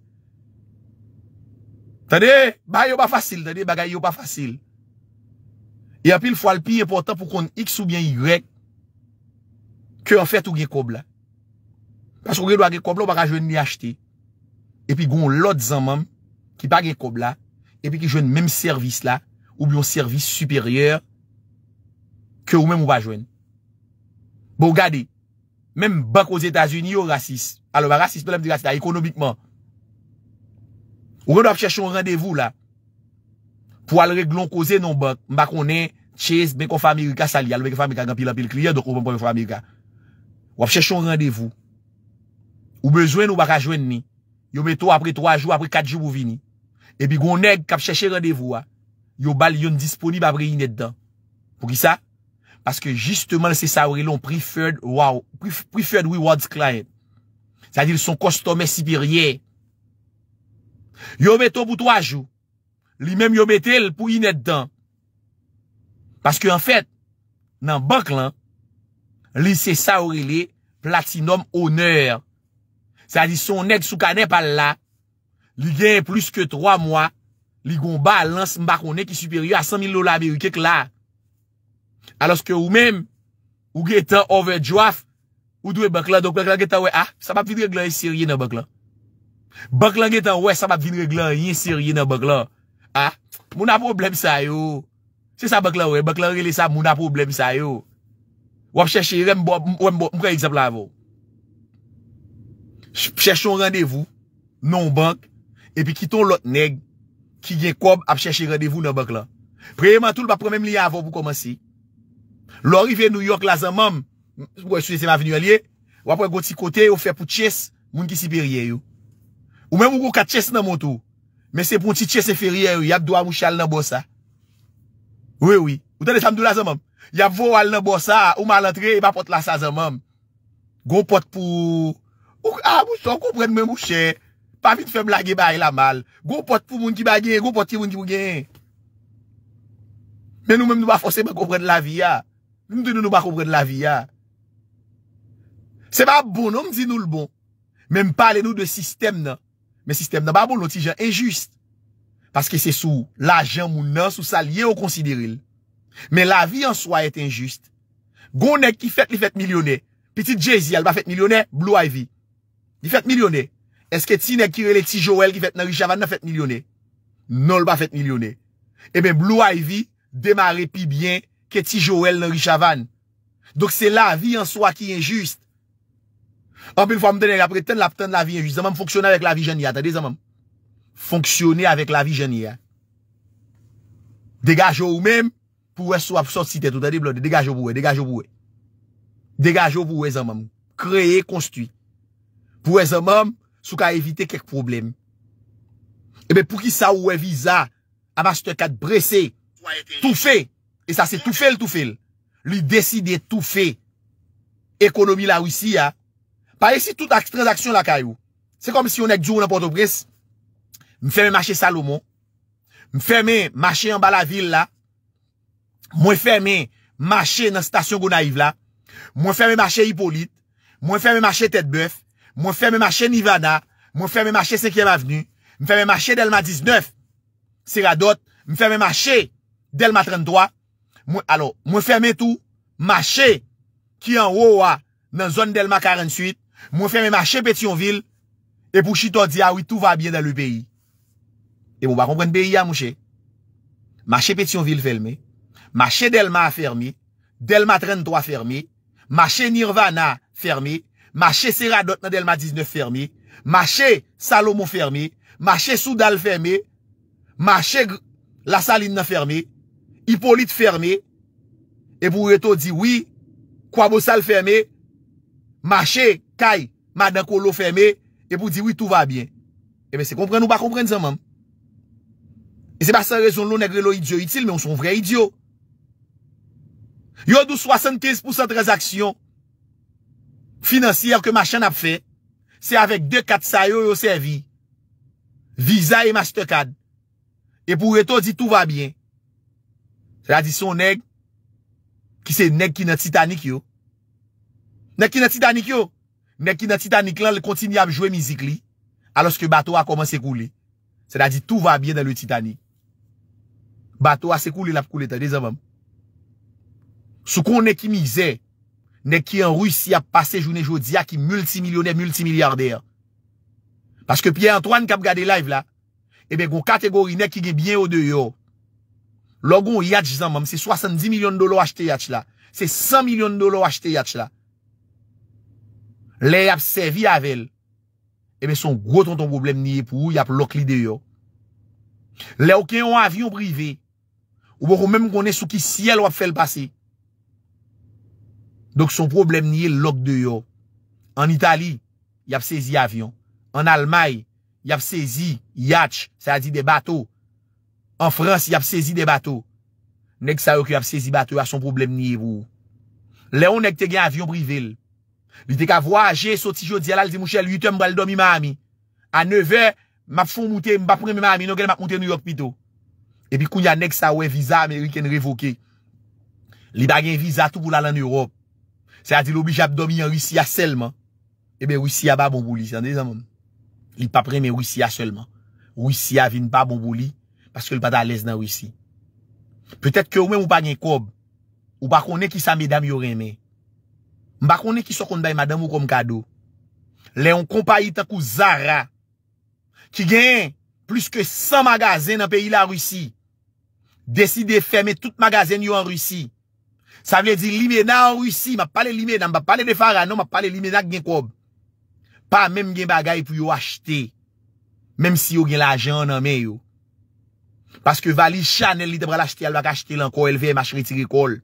Tade, ba yo ba fasil, tade, bagay yo ba fasil Yon pi l fwal pi important pou kon x ou bien y Kyo an fèt ou gen kob la Pas wè ou gen do a gen kob la, ou bagay jwen ni achete Epi goun lot zanman Ki pa gen kob la Epi ki jwen menm servis la Ou bi yon servis supereyer Ke ou men mou pa jwen Bon gade Men m bak o Zeta Zuni yo rasis A lo ba rasis, plem di rasis da, ekonomikman Ou gen nou ap chesho yon randevou la Po al reglon koze non bak M bak o nen Ches, men kon fa Amerika sali A lo men kon fa Amerika gan pilan pil kliye Ou ap chesho yon randevou Ou bezwen ou bak a jwen ni Yo meto apre 3 jou, apre 4 jou pou vini E bi goun neg kap chesho yon randevou la yo bal yon disponib apre yi net dan. Pou ki sa? Paske jistman lise Saurelion preferred rewards client. Sa di lison kostome Siberie. Yo meto pou 3 jou. Li menm yo metel pou yi net dan. Paske an fèt, nan bank lan, lise Saurelion platinum owner. Sa di son net sou ka Nepal la, li gen plus ke 3 mwa li gwa mba lans mba konen ki superior a 100.000 lola Amerikek la. Alos ke ou men, ou ge etan overdraft, ou dwe baklan, do kwenk lan ge etan we, a, sa pap vin reglan yon siri yon baklan. Baklan ge etan we, sa pap vin reglan yon siri yon baklan. A, moun a problem sa yo. Se sa baklan we, baklan rele sa moun a problem sa yo. Wap cheshe rem bop, mwen bop mwen kwa ekzab la vo. Chesho randevou, non bank, epi kiton lot neg, Ki gen kob ap chèche radevou nan bak lan. Preman tout, pa promem li a avon pou koman si. Lò rive New York la zan mam, wè sou jese ma veni wè liye, wè ap wè gò ti kote, wè fè pou tches, moun ki si perye yo. Ou mè mou gò ka tches nan moutou, mè se poun ti tches e ferye yo, yap do a mouchal nan bosa. Wè wè, ou tè de samdou la zan mam, yap vò al nan bosa, ou mè alatre, yap e ap pot la sa zan mam. Gò pot pou, ou a mouchal, ou prèn mè mouchè, Pa vin fèm la geba e la mal. Gou pot pou moun ki ba gen, gou pot ki moun ki pou gen. Men nou men nou ba fose bè koupre de la vi ya. Noun de nou nou ba koupre de la vi ya. Se ba bon, om zin nou l bon. Men pale nou de sistem nan. Men sistem nan ba bon, loti jan enjist. Paske se sou la jan moun nan, sou sa liye ou konsideril. Men la vi ensoy et enjist. Gou nek ki fèt li fèt milyonè. Petit Jezi al ba fèt milyonè, blou ay vi. Li fèt milyonè. Eske ti ne kire le ti Joel ki fet nan Richavan nan fet milyonè? Non l ba fet milyonè. E eh men blou a evi, demare pi bien ke ti Joel nan Richavan. Dok se la vi an so a ki enjist. An pe nfwa mtene, apre ten la ptene la vi enjist. Zanman m fonksyonè avèk la vi jenya. Tade zanman? Fonksyonè avèk la vi jenya. Degajo ou mem, pou wè so a psosite. Toutade blou, degajo ou mwè, degajo ou mwè. Degajo ou mwè zanman. Kreye konstuit. Pou wè zanman, sou ka evite kek problem. Ebe pou ki sa ou eviza, a master kat brese, toufe, e sa se toufe l toufe l, li deside toufe, ekonomi la ou si ya, pa e si tout a transaksyon la kayou. Se kom si yon ek djou ou nan Port-au-Bresse, mw fèmè mache Salomon, mw fèmè mache an bala vil la, mw fèmè mache nan stasyon Gonaiv la, mw fèmè mache Hippolyte, mw fèmè mache Ted Beuf, Mwen fèmè ma chè Nivana, mwen fèmè ma chè 5e avenu, mwen fèmè ma chè Delma 19, sè la dot, mwen fèmè ma chè Delma 33, mwen fèmè tou, ma chè ki an oua men zon Delma 48, mwen fèmè ma chè Petionville, e pou chitou di a ah oui tou va bie dan le beyi. E mwen pa kompren beyi a ah, mwen chè, ma chè Petionville fèmè, ma chè Delma fèmè, Delma 33 fèmè, ma chè Nirvana fèmè, Marché Seradot dans Delma 19 fermé. Marché Salomon fermé. Marché Soudal fermé. Marché La Saline fermé. Hippolyte fermé. Et vous dit oui. Kwabosal fermé. Marché Kai Madame Colo fermé. Et pour dire oui, tout va bien. Eh bien, c'est comprendre ou pas comprendre ça, même. Et c'est pas sans raison, l'on est idiot utile, mais on sont vrais idiots. Yo 75% de transactions Finansiyal ke machan ap fe, se avek 2-4 sayo yo servi. Visa e mastercard. E pou reto di tout va bien. Se la di son neg, ki se neg ki nan titanik yo. Neg ki nan titanik yo. Neg ki nan titanik lan le kontini ap jwe mizik li, aloske bato a koman se koule. Se la di tout va bien nan le titanik. Bato a se koule la pou koule ta. Dezen vam. Sou kon nek ki mizè, nèg qui en Russie a passé journée jodia qui multimillionnaire, multimilliardaire. Parce que Pierre-Antoine qui a regardé live là, eh ben gon catégorie nèg qui est bien au dehors. Logon yacht même c'est 70 millions de dollars acheté yacht là. C'est 100 millions de dollars acheté yacht là. Les a servi avec Eh bien, son gros tonton problème ni pour y a bloc l'idée Les aucun avion privé. Ou même qu'on est sous qui ciel ou a faire le passer. Donk son problem niye lok de yo. En Itali, y ap sezi avyon. En Almay, y ap sezi yatch, sa di de bato. En Frans, y ap sezi de bato. Nek sa yo ki y ap sezi bato, a son problem niye pou. Leon, nek te gen avyon privil. Bi dek avwa aje, soti jo di alal, di mouchel, yutem baldo mi mami. A 9e, map foun mouten, mbapren mi mami, nou gen makouten New York pito. E bi kou ya nek sa we viza Ameriken revoke. Li bagen viza tou pou la lan Europe. Se eh a di l'oblige abdomi yon rissiya selman, ebe rissiya ba bonbouli. San de zan moun? Li pa premen rissiya selman. Rissiya vin pa bonbouli, paske li pa ta alèz nan rissi. Petèt ke ou men mou pa gen kob, ou pa konen ki sa medam yon remen, mba konen ki so konen bay madam ou kom kado, le yon kompa yi tan kou zara, ki gen plus ke 100 magazen nan peyi la rissi, deside ferme tout magazen yon rissi, Sa vle di lime nan ou yisi. Ma pale lime nan. Ma pale lime nan gen koub. Pa menm gen bagay pou yo achete. Menm si yo gen la jen nan men yo. Paske valise chanel li tabre lachete al bak achete lanko. El vey ma chreti gikol.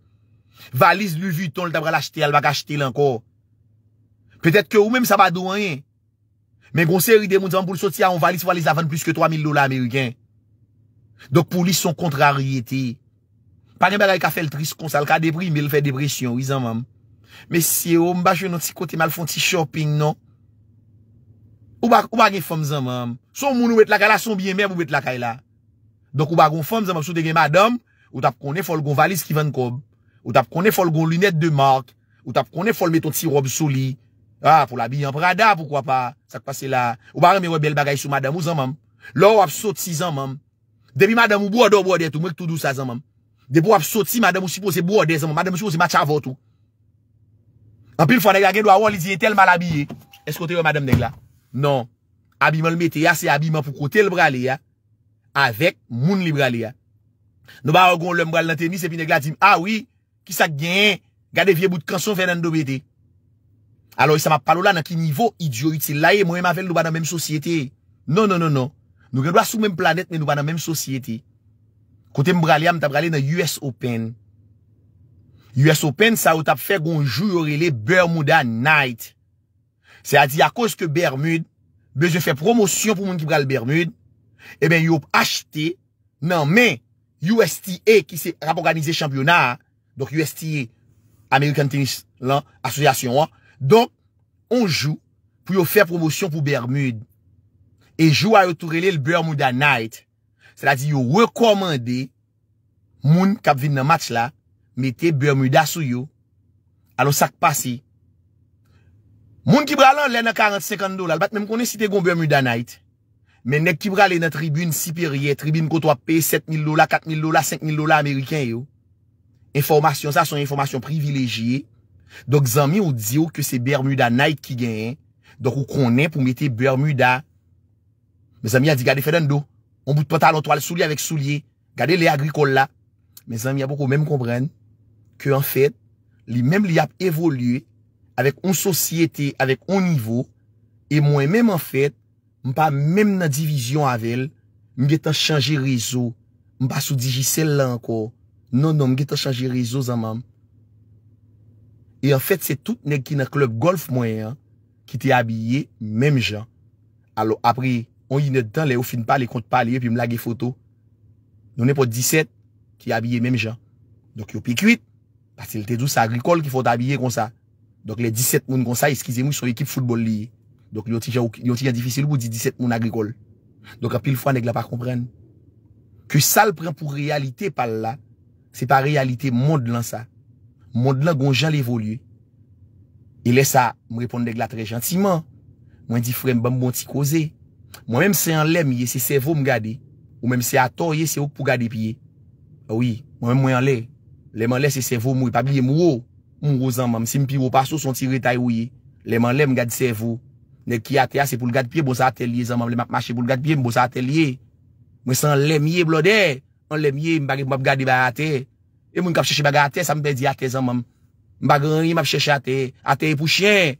Valise luviton li tabre lachete al bak achete lanko. Petet ke ou menm sa ba doyen. Menm gonseride moun diyan pou lsotia an valise valise lavan plus ke 3000 dola ameriken. Dok pou li son kontrariyete yi. Pari bagay ka fel tris kon, sal ka depri, me l fel depresyon, wizen mam. Me si yo, oh, mba jwen nou ti kote mal fon ti shopping, nou. Ou bagay fom zan mam. Son moun ou wet lakay la, son biye mèv ou wet lakay la. Donk ou bagon fom zan mam, sou dege madam, ou tap konen fol gon valise kivan kob. Ou tap konen fol gon lunet de mark. Ou tap konen fol meton ti rob soli. Ah, pou la biyan prada, poukwa pa. Sak pase la, ou bagay me wè bel bagay sou madam, wizen mam. Lò wap sot si zan mam. Demi madam, ou bo adobo adet, ou mwenk tou dou sa zan mam. Debo ap soti madame ou sipose bo ode zanman, madame ou sipose ma chavotou. Anpil fwa neg la gen do awan li diye tel mal abye, eskote yo madame neg la. Non, abime l meteya se abime pou kote l brale ya, avèk moun li brale ya. Nou ba agon l mbrale nan temi sepi neg la di m, awi, ah kisa gen, gade vie bout konson fè nan dobe te. Alo y sa ma palo la nan ki nivo idyo iti, la e mwen ma vel nou ba nan mèm sosyete. Non, non, non, non, nou gen do a sou mèm planet men nou ba nan mèm sosyete. Kote m brale, am tab brale nan US Open. US Open, sa ou tap fe konjou yorele Bermuda Night. Se a di a koske Bermude, beze fè promosyon pou moun ki brale Bermude, e ben yop achte nan men USTA ki se raporganize championa, donk USTA, American Tennis Association, donk onjou pou yop fè promosyon pou Bermude. E jou a yotorele l'Bermuda Night. Se la di yo rekomande, moun kap vin nan match la, mette Bermuda sou yo, alo sak pasi. Moun ki bra lan lè nan 40-50 do la, albat mèm konen site gon Bermuda Night, mèm nek ki bra lè nan tribune siperye, tribune koto apè, 7000 do la, 4000 do la, 5000 do la Ameriken yo. Informasyon sa son informasyon privilejye, dok zami yo di yo ke se Bermuda Night ki genyen, dok yo konen pou mette Bermuda, mèm zami ya di gade fè den do. On bout pata anotwa le souliye avek souliye. Gade le agrikol la. Me zan mi apoko men m kompren. Ke an fet. Li men li ap evolye. Avek on sosiyete. Avek on nivou. E mwen men m en fet. M pa menm nan divizyon avel. M gen tan chanje rezo. M pa sou dijiselle la anko. Non non. M gen tan chanje rezo zanman. E an fet se tout nek ki nan klop golf mwen. Ki te abye menm jan. Alo apri. E. yon yon tan le ou fin pa le kont pa le ye pi m lage foto yon ne po 17 ki abye menm jan donk yo pik 8 pati lte dous sa agrikol ki fote abye kon sa donk le 17 moun kon sa eskize mou son ekip futbol liye donk yon ti jan difficile pou di 17 moun agrikol donk apil fwa neg la pa kompren ke sal pren pou realite pal la se pa realite mond lan sa mond lan kon jan le volye e le sa m ripon neg la trej jantiman mwen di frem bambon ti koze Mwen men se an lem ye se sevo m gade, ou men se ato ye se ou pou gade pye. Ah Ouye, mwen men mwen le. Leman le se sevo m woy, e pa biye m woy, m woy zanman. Sim pi wopaso son ti re tay woy, leman le m gade sevo. Nek ki ate ase pou l gade pye boz atelye zanman. Leman ap mache pou l gade pye m boz atelye. Mwen se an lem ye blode, an lem ye m bagay m ap gade ba ate. E mwen kap cheshe bagate, sa m pedi ate zanman. M bagan yi map cheshe ate, ate pou chen.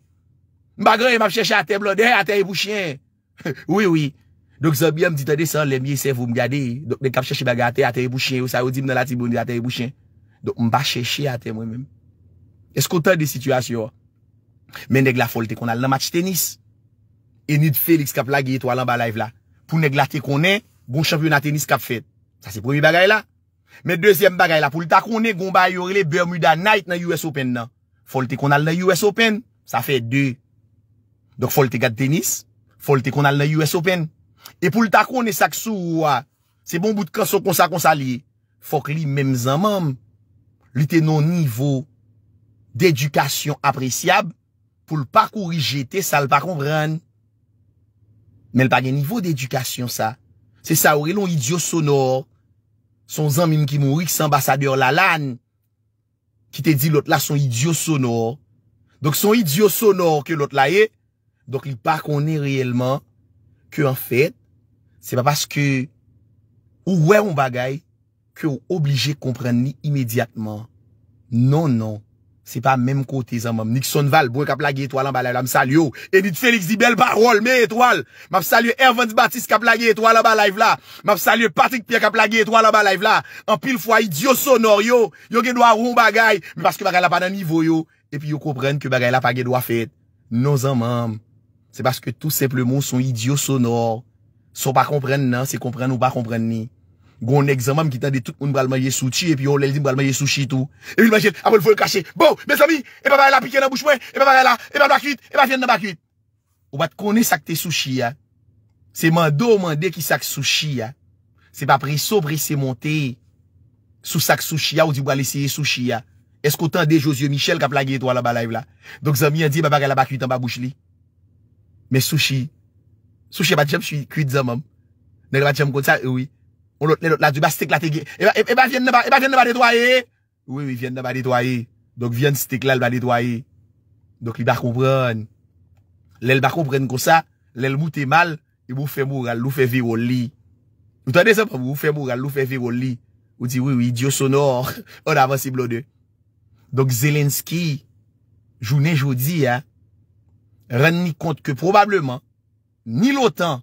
M bagan yi map cheshe ate blode, ate pou chen. Ouye ouye Dok zanbyan mdi tade san lemye se vo m gade Dok ne kap chèche baga ate ate e bouchen Ou sa yon dim nan la timbouni ate e bouchen Dok mba chèche ate mwen men Esko tade situasyon Men neg la folte kon al nan match tenis Enid Felix kap la geyit walan ba live la Pou neg la te konen Gon champion a tenis kap fet Sa se premi bagay la Men deuxième bagay la pou lita konen Gon ba yorele Bermuda Knight nan US Open nan Folte kon al nan US Open Sa fe 2 Dok folte gat tenis Folte kon al na US Open. E pou l takon e sak sou wwa. Se bon bout konsa konsa konsa li. Fok li mem zanman. Li te non nivou. D'edukasyon apresyab. Pou l pakouri jete sal pa konbran. Men l page nivou d'edukasyon sa. Se sa oure lon idyo sonor. Son zanmim ki mouri. S'ambasadeur lalane. Ki te di lot la son idyo sonor. Dok son idyo sonor ke lot la e. Donk li pa konen reyelman Ke an fet Se pa paske Ou wè ou bagay Ke ou oblige komprenni imediatman Non, non Se pa mèm kote zan mèm Nikson Val, bwen ka plage eto alan balay la M sal yo Enit Felix, di bel parol Me eto al M ap sal yo Erwans Batis ka plage eto alan balay la M ap sal yo Patrick Pierre ka plage eto alan balay la An pil fwa idyo sonor yo Yo genwa ou bagay M paske bagay la panan nivoyo E pi yo komprenne ke bagay la pa genwa fet Non zan mèm Se baske tout seplemon son idyo sonor. So pa kompren nan, se kompren ou pa kompren ni. Gon ek zanman mi kitande tout moun bral maye souchi, epi yo lel di mbral maye souchi tou. Epi mwajet, apol foye kache, bo, bezami, epa bayela pike nan bouche mwen, epa bayela, epa bakwit, epa vyen nan bakwit. Ou bat konen sakte souchi ya, se mando ou mande bon, ki sak souchi ya, se papri sopri se monte, sou sak souchi ya ou di wale seye souchi ya. Esko tan de Josio Michel ka plagye to ala balay vla. Dok zanmi yon di, epa bayela bakwit an Mais sushi, sushi pas bah, je suis cuit de même. N'est pas comme ça, eh oui. On l'autre, l'autre, là, du bas, steak, là, Et eh bah, eh, bah, et Oui, oui, nettoyer. Donc, viennent steak là, bas nettoyer. Donc, il va comprendre. l'elle va comprendre comme ça. L'el mouté mal. Il vous fait mourir, vous fait vivre au lit. Vous ça, vous fait mourir, vous fait au lit. oui, oui, idiot sonore. On avance, Donc, Zelensky, journée, jeudi, hein. Ren ni kont ke probableman, ni lotan,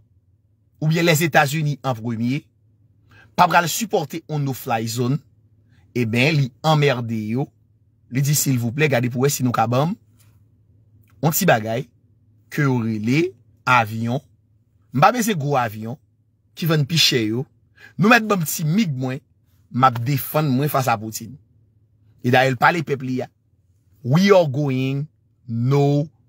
ou bien les Etats-Unis en premier, pa pral supporte on nou fly zone, e ben li emmerde yo, li di s'il vous plè gade pou wè si nou kabam, on ti bagay, kè ou rile, avyon, mbabe zè gwo avyon, ki ven pi chè yo, nou met bom ti mig mwen, mbap defan mwen fasa poutin. E da el pale pepli ya, we are going, no way.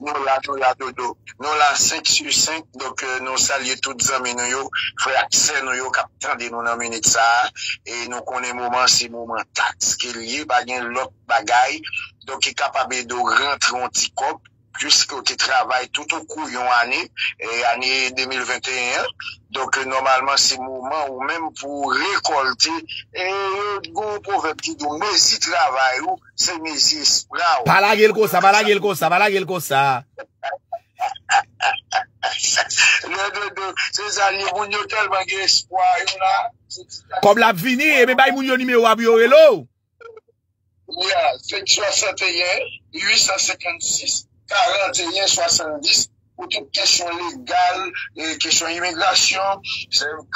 nou euh, la 5 sur 5 nou salye tout zanmen nou yo fwe akse nou yo kap 30 nan menit sa e nou konen mouman se mouman tak se ke liye bagen lot bagay doke kapabe do rentron ti kop Juske ou te travay tout ou kou yon ane, e ane 2021, donk normalman se mouman ou menm pou rekolte, e go pou reptidou. Mè si travay ou, se mè si esprou. Palag el kousa, palag el kousa, palag el kousa. Le de de, se zan li moun yo tel bag esprou a yon la. Kom la vini, e be bay moun yo ni me wab yo el ou. Ou ya, sekswa sateye, 856. 41-70, pou tou kèsyon legal, kèsyon imigrasyon,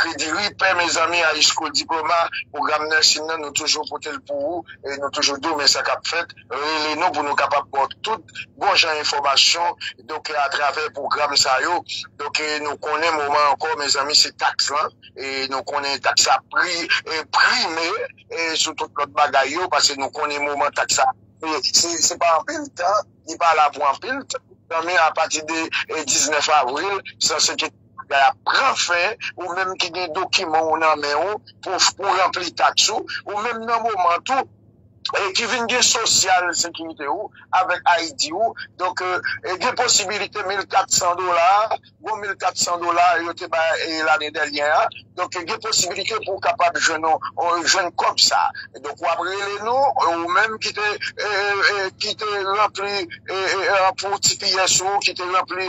kredi ripè, mèz amè, a isko diplomat, pou gam nè sinè, nou toujou pou tèl pou ou, nou toujou dou mè sa kap fèt, lè nou pou nou kap ap pot tout, bon jan informasyon, a travè pou gam sa yo, nou konè mouman ankon, mèz amè, se taks lan, nou konè taks apri, imprimè, euh, sou tout lot bagay yo, pasè nou konè mouman taks apri, se pa anpèl tan, ni pa la pwampil, pou pwame a pati de 19 eh, avril, sa seke la pran fe, ou menm ki de dokiman ou nan men ou, pou rempli takso, ou menm nan mwomantou, ki vin gen sosyal sekinite ou, avek aidi ou, donk gen posibilite 1.400 dolar, 1.400 dolar yote ba l ane delyen a, donk gen posibilite pou kapap jenon, jen konp sa, donk wabrele nou, ou menm ki te lantri, pou tipi yasou, ki te lantri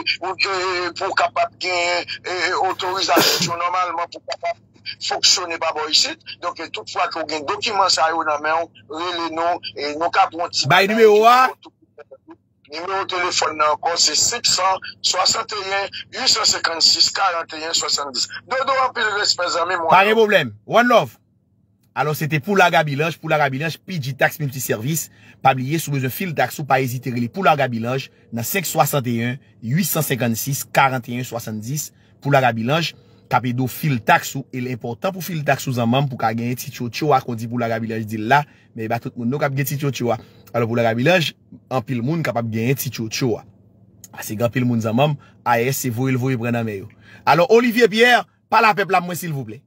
pou kapap gen, otorizat jenon normalman pou kapap, Foksyone pa bo yisit Donke tout fwa ki ou gen dokimans a yo nan men Rile nou E nou ka pronti Bay nime ou an Nime ou telefon nan kon se 761-856-4170 De do an pi respesan Mè moun an Pari problem Wan love Anon se te pou laga bilanj Pou laga bilanj Pijitaks multiservis Pabliye sou bezon fil taksou Pa ezite rile pou laga bilanj Nan 761-856-4170 Pou laga bilanj Kapido fil taksu, e l'important pou fil taksu zanman pou ka gen yon titio tchoua kon di pou la gabilanj di la, me ba tout moun nou kap gen titio tchoua. Alo pou la gabilanj, an pil moun kapap gen yon titio tchoua. Asi gen pil moun zanman, aye se vou yon vou yon prenanmen yo. Alo Olivier Pierre, pala pep la mwen sil vouple.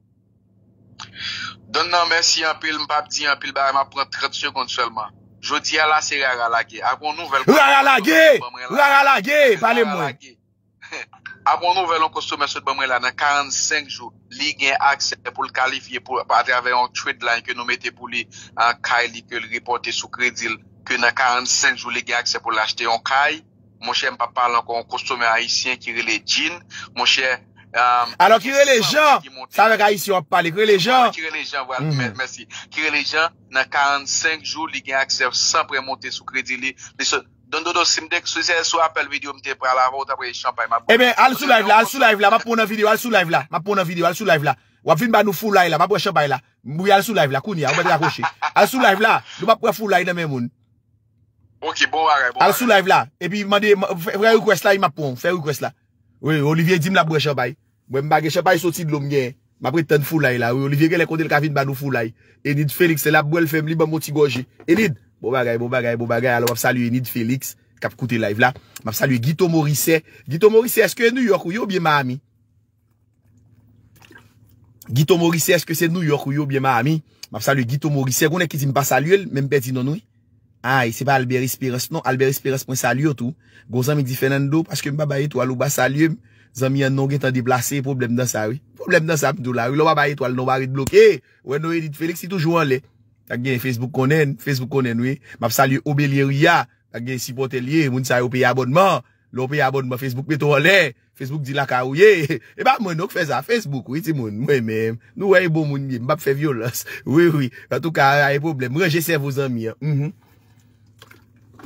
Don nan mersi an pil mpap di an pil bareman pran tradisyon kontselman. Jodi ala se rara lage, akon nouvel mwen. Rara lage, rara lage, pale mwen. Rara lage, rara lage. Abon nou velon kostome sot bomre la nan 45 jou li gen akse pou l kalifiye pou atrave yon trade line ke nou mette pou li an kay li ke l ripote sou kredil ke nan 45 jou li gen akse pou l achete yon kay. Monshe mpa palan kon kostome haisyen kire le djin. Alors kire le jan, sa vek haisyon pali, kire le jan. Kire le jan, wale, mhm. mersi. Kire le jan nan 45 jou li gen akse san pre monte sou kredil li se... Don do do sim dek sou se sou apel video mte pre ala vout apre shampay ma pou. Eh Ebe al sou live la, al sou live la, ma pou nan video, al sou live la, ma pou nan video, al sou live la. Wap vin banou fulay la, ma pou shampay la. Mwye al sou live la, koun ya, wap bade a kouche. Al sou live la, nou ma pou fulay nan men moun. Ok, bo ware, bo ware. Al sou live la, e pi mande, fè request la yi ma pou, fè request la. Wè, Olivier dim la pou wè shampay. Mwen bagè shampay soti dlo mwenye, ma pou ten fulay la. Wè, Olivier gen lè kondel ka vin banou fulay. Enid Bo bagay, bo bagay, bo bagay, alo wap salye Enid Felix, kap koute live la, wap salye Gito Morisse, Gito Morisse eske nou yorkou yo biye ma non, ah, non, ami? Gito Morisse eske se nou yorkou yo biye ma ami? Wap salye Gito Morisse, gounen ki di mpa salye, men peti non woy? Ay, se pa Alberis Peres, non, Alberis Peres pon salye yo tou, go zan mi di Fernando, paske mpa baye to alo ba salye, zan mi an nou getan deplase, problem dan sa woy? Problem dan sa woy, do la woy, lo wap baye to alo nou barit bloke, woy nou Enid Felix, si tou jwen lè. Tak gen Facebook konen, Facebook konen we. Mab salye obelye rya, tak gen sipote liye, moun sa yo peye abonman. Lo peye abonman Facebook meto ole, Facebook di la ka ouye. E ba moun ok feza, Facebook we ti moun, mwen men. Nou wè e yon bon moun miye, mbab fe violas. Oui, oui, fè tou ka yon e problem, mwen jese vòz an miya.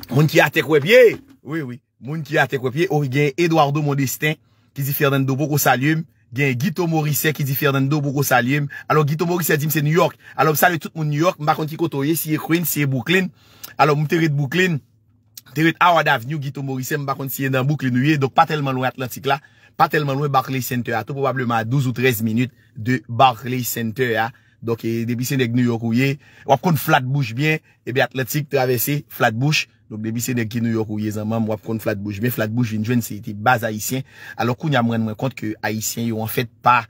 Moun ki a tek wè piye, oui, oui. Moun ki a tek wè piye, or gen Eduardo Modestin, ki zi fèr den dobo ko salyem. gen Gito Morisse ki di Fernando Bukosalim, alo Gito Morisse di mse New York, alo m sali tout moun New York, m bakon ki koto ye, siye Queen, siye Brooklyn, alo m terit Brooklyn, terit Howard Avenue, Gito Morisse m bakon siye nan Brooklyn ou ye, do pa telman lwen Atlantik la, pa telman lwen Barclays Center a, to probableman 12 ou 13 minute de Barclays Center a, doke debisyen deg New York ou ye, wap kon Flatbush bien, e eh bi Atlantik travesse Flatbush, Donc, depuis c'est qui New York ou yé ou moi, prendre Flatbush. Mais Flatbush, une jeune, c'était base haïtienne. Alors, qu'on y a moins compte que haïtiens. ils ont en fait pas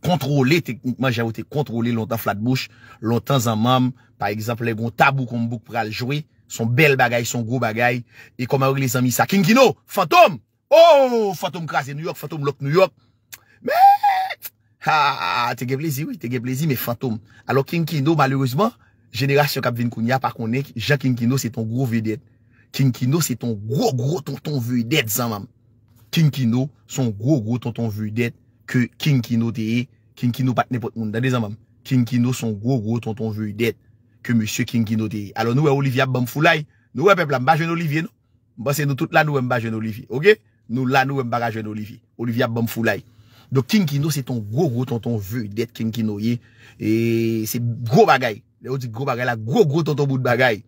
contrôlé techniquement, j'ai été contrôlé longtemps Flatbush, longtemps même. par exemple, les gros tabou comme bouc pour aller jouer, son bel bagaille, son gros bagaille. et comment les amis ça, King Kino fantôme! Oh, fantôme crasé New York, fantôme lock New York. Mais, ah, t'es plaisir, oui, t'es plaisir, mais fantôme. Alors, King Kino, malheureusement, Generasyon Kapvin Kounia pa konen, Jean Kinkino se ton gro vüdet. Kinkino se ton gro gro tonton vüdet zan mam. Kinkino se ton gro gro tonton vüdet ke Kinkino te e, Kinkino patne pot moun dan de zan mam. Kinkino se ton gro gro tonton vüdet ke Monsie Kinkino te e. Alo nou e Olivia Bambou Foulai, nou e pep la mba jwen Olivier nou. Basen nou tout la nou mba jwen Olivier, ok? Nou la nou mba gajwen Olivier, Olivia Bambou Foulai. Dok Kinkino se ton gro gro tonton vüdet Kinkino ye, e se gro bagay. Le ou di gwo bagay la, gwo gwo tonton bout bagay.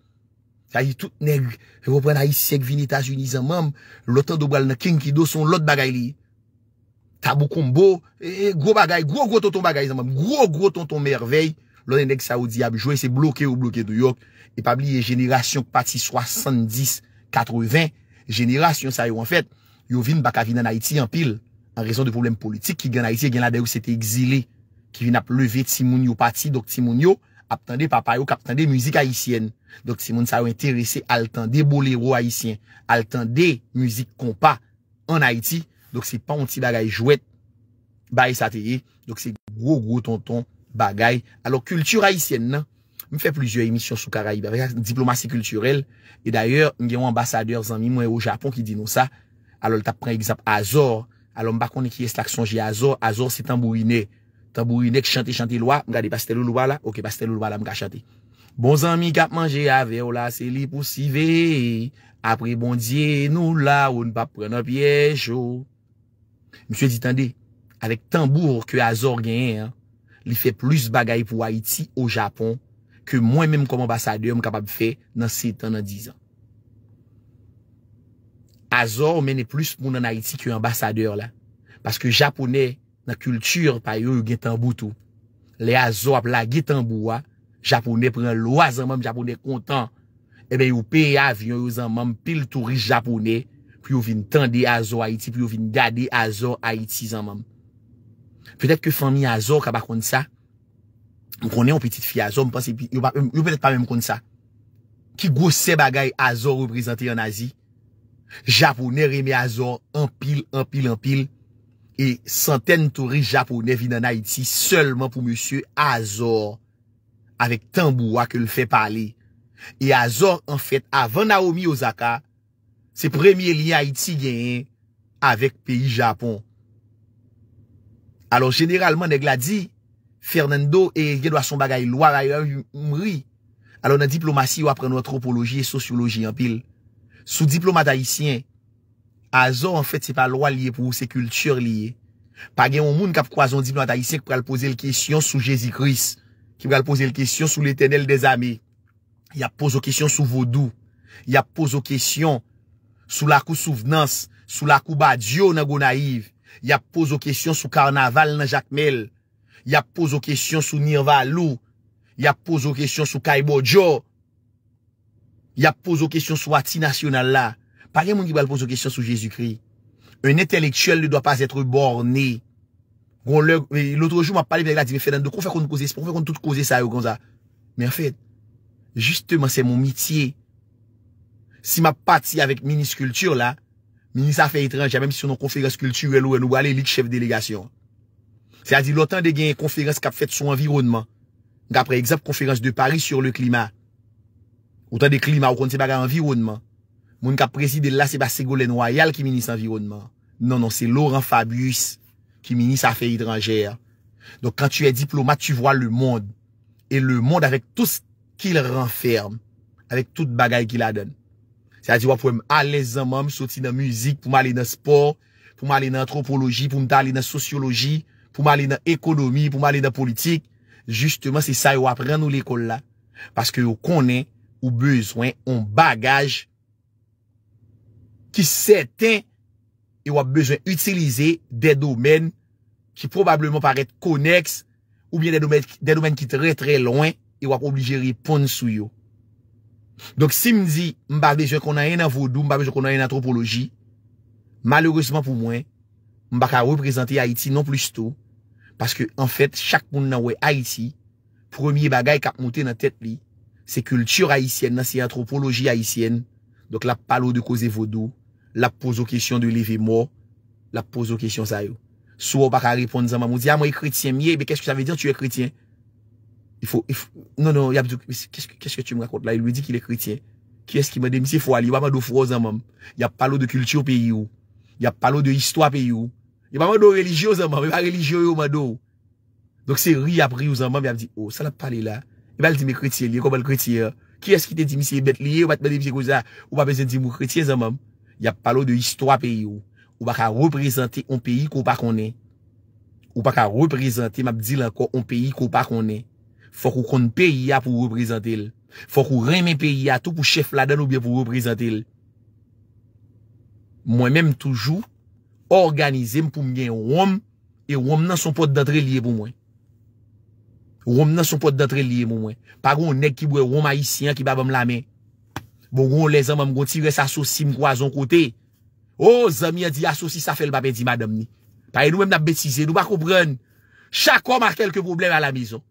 Sa yi tout neg, e wopre na yi sek vin etasyouni zan mam, lotan do bral na keng ki do son lot bagay li. Tabou kombo, e, e gwo bagay, gwo gwo tonton bagay zan mam, gwo gwo tonton merveil, lon enek sa ou di abjou, e se bloke ou bloke do yok. E pabli, e jenerasyon k pati 70, 80, jenerasyon sa yo. Enfet, yo vin baka vin an Haiti an pil, an rezon de problem politik ki gen Haiti, gen la de ou se te exile, ki vin ap leve ti moun yo pati, dok ti moun yo, Kapten de papayou, kapten de mouzik haisyen. Dok si moun sa yo enterese al ten de bolero haisyen. Al ten de mouzik kompa an Haiti. Dok si pa moun ti bagay jouet. Baye sa teye. Dok si gro gro tonton bagay. Alo kultur haisyen nan. Mi fe plizye emisyon sou Karaib. A vek a diplomasi kulturel. E d'ayor, mi genw ambasadeur zan mi mwen yo Japon ki di nou sa. Alo ta pren egzap Azor. Alo mba konen ki es lakson je Azor. Azor se tambouiney. tambourinek chante chante lwa, mga de pastel ou lwa la, ouke pastel ou lwa la mga chante. Bon zanmi kap manje ave, ou la se li pou sive, apre bon diye nou la, ou n pa prena pyejou. Mse ditande, alek tambour ke azor gen, li fe plus bagay pou Haiti ou Japon, ke mwen menm kom ambasadeur m kapab fe nan 7 an nan 10 an. Azor menm plus pou nan Haiti ki ambasadeur la, paske Japonè, nan kultur pa yo yo gen tanbou tou. Le azo ap la gen tanbou wa, Japone pren lwa zanman, Japone kontan, ebe yo peye avyon yo zanman, pil tourist Japone, pi yo vin tende azo Haiti, pi yo vin gade azo Haiti zanman. Petet ke fami azo kaba kon sa, mkone yon petit fi azo, mpense, yon petet pa mwen kon sa, ki gose bagay azo reprizante yon nazi, Japone reme azo, anpil, anpil, anpil, E santen tori Japo ne vi nan Haiti Seleman pou M. Azor Avèk tanbou akèl fè palè E Azor, an fèt, avèk Naomi Osaka Se premye liye Haiti genyen Avèk peyi Japon Alò, generalman, neg la di Fernando e Yedwason Bagayi Loar a yon umri Alò, nan diplomasi yo apren wè Tropologie et sociologie en pil Sou diplomat Haitien Azo, en fèt, se pa lwa liye pou ou se kultur liye. Pa gen yon moun kap kwa zondib nou ata yise ki pral pose l kèsyon sou Jezikris. Ki pral pose l kèsyon sou l etenel des amè. Ya pose l kèsyon sou Vodou. Ya pose l kèsyon sou lakou Souvenance. Sou lakou Badjo nan Gonaiv. Ya pose l kèsyon sou Karnaval nan Jakmel. Ya pose l kèsyon sou Nirvalou. Ya pose l kèsyon sou Kaibodjo. Ya pose l kèsyon sou Ati Nasyonalla. Palè moun ki bal pose kèsyon sou Jésus-Christ. Un entelektuel ne doa pas etre borne. L'otre jou mwen palè, mwen a di, mwen fè dan de kon fè kon kouze, kon fè kon tout kouze sa yo kon za. Mwen fè, jistèman se moun mitye. Si mwen pati avèk mini-skulptur la, mini-safè etrean, jè mèm si son kon fè kon skulptur, el ou el ou alè lik chef delegasyon. Se a di, lò tan de gen kon fè kon fè kon son environman, gè apre egzap kon fè kon fè kon pari sur le klima, ou tan de klima, ou kon se baga environman Moun ka preside la, se ba Segole Noyal ki mini sa environman. Non, non, se Laurent Fabius ki mini sa fe yidrangere. Donk, kan tu e diplomat, tu vwa le moun. E le moun avek tout ki l renferm. Avek tout bagay ki la den. Se a di wap wap wèm alè zanman, wèm soti nan muzik, pouman alè nan sport. Pouman alè nan antropologi, pouman alè nan sociologi. Pouman alè nan ekonomi, pouman alè nan politik. Justement, se sa yo apren nou l'ekol la. Paske yo konen ou bezwen, on bagaj... ki seten e wap bezwen utilize de domen ki probableman paret koneks ou bien de domen ki tre tre lwen e wap obligere pon sou yo. Donk si mzi mba bezwen konayen nan vodou, mba bezwen konayen nan antropologi, malerese man pou mwen, mba ka reprezenti Haiti non plis to, paske an fèt chak moun nan wè Haiti, premye bagay ka mouten nan tet li, se kultur Haitien nan se antropologi Haitien, donk la palo de koze vodou, La pozo kesyon de leve mo, la pozo kesyon sa yo. Sou ou baka ripon zanman moun di, a mwen e kretien miye, be kèskou sa ve di an, tu e kretien. Il fò, il fò, nan nan, yab di, kèskou, kèskou, kèskou tu mrakont la, il mwen di ki lè kretien. Kèskou mwen di, misi fò al, yab pa mwen do fò zanman moun. Yab pa lò de kultur pe yon, yab pa lò de histwa pe yon. Yab pa mwen do religyon zanman moun, yab pa religyon yon mwen do. Donk se ri ap ri ou zanman moun, yab di, o, sa la pale la. Yab al di me k Yap palo de histwa pe yo. Ou baka reprezenti on peyi ko pa konen. Ou baka reprezenti, map di lanko, on peyi ko pa konen. Fok ou kon peyi a pou reprezentil. Fok ou renmen peyi a, tout pou chef la dan ou bien pou reprezentil. Mwen menm toujou, organize m pou mwen wom, e wom nan son pot datre liye pou mwen. Wom nan son pot datre liye pou mwen. Pa wou nek ki bwe woma isyen ki babam la men. Bon goun lè zan mam gouti res asosim kwa zon kote. O, zan mi a di asosisa fèl bapè di madam ni. Paye nou mèm nan betize. Nou bako pren chakom ar kelke problem a la mizon.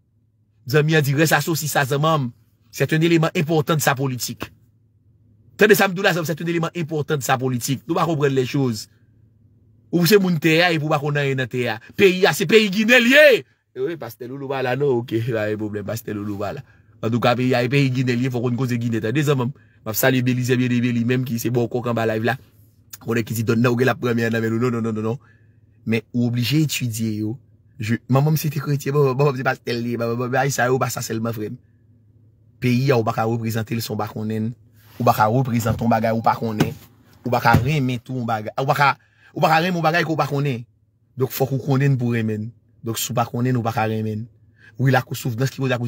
Zan mi a di res asosisa zan mam. Sèt un eleman important sa politik. Tè de samdou la zan, sèt un eleman important sa politik. Nou bako pren lè chouz. Ou mwen se moun teya e pou bako nan ene teya. Peyi a, se peyi gine liye. E oue, pastèl ou louva la nou. Ok, e pou blèm pastèl ou louva la. An dou ka peyi a e peyi gine liye, fò kon Mwap sa li beli, zè beli, beli, mèm ki se bon kòk an ba laiv la. Kone ki zi donna ou ge la premye an avel ou non, non, non, non. Mè ou oblije etudye yo. Mwam mwam se te kretye, mwam mwam se pa stèl li, mwam mwam mwam mwam, ay sa yo ba sa selman vren. Peyi a ou baka reprezentel son bakonnen. Ou baka reprezenton bagay ou bakonnen. Ou baka remen tout ou bagay. Ou baka remen ou bagay kou bakonnen. Dok fok ou konnen pou remen. Dok sou bakonnen ou baka remen. Ou la kousouf, dans ki kouzakou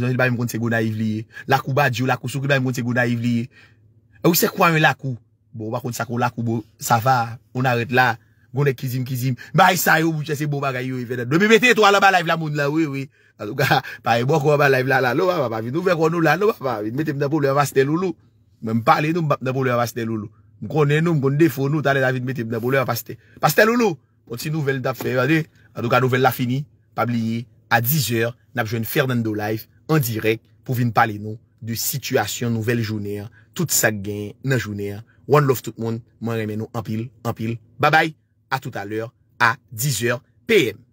Ou c'est quoi un lacou? Bon, par contre, ça qu'on lacou, bon, ça va, on arrête là. est kizim kizim. Bah, ça e yo, bouche, c'est bon, bagaille, yo, évidemment. E Donc, mettez toi là-bas, live la monde là, oui, oui. En tout cas, par exemple, quoi, bah, live là, là, là, papa, vite, nous, vers nous, là, là, papa, mettez-moi d'abord le vaste loulou. Même parler nous, d'abord problème pasteur loulou. connaît nous, m'connais défaut nous, t'allais David vite, mettez-moi d'abord le vaste. Pastel loulou. Bon, si nouvelle d'ap fait, regardez. En tout cas, nouvelle la fini Pas oublier, à 10h, n'a besoin Fernando Live, en direct, pour venir parler nous, de situation nouvelle journée, hein. Tout sa gen nan jouner. Wan love tout moun. Mwen remeno anpil, anpil. Babay. A tout aler a 10 er PM.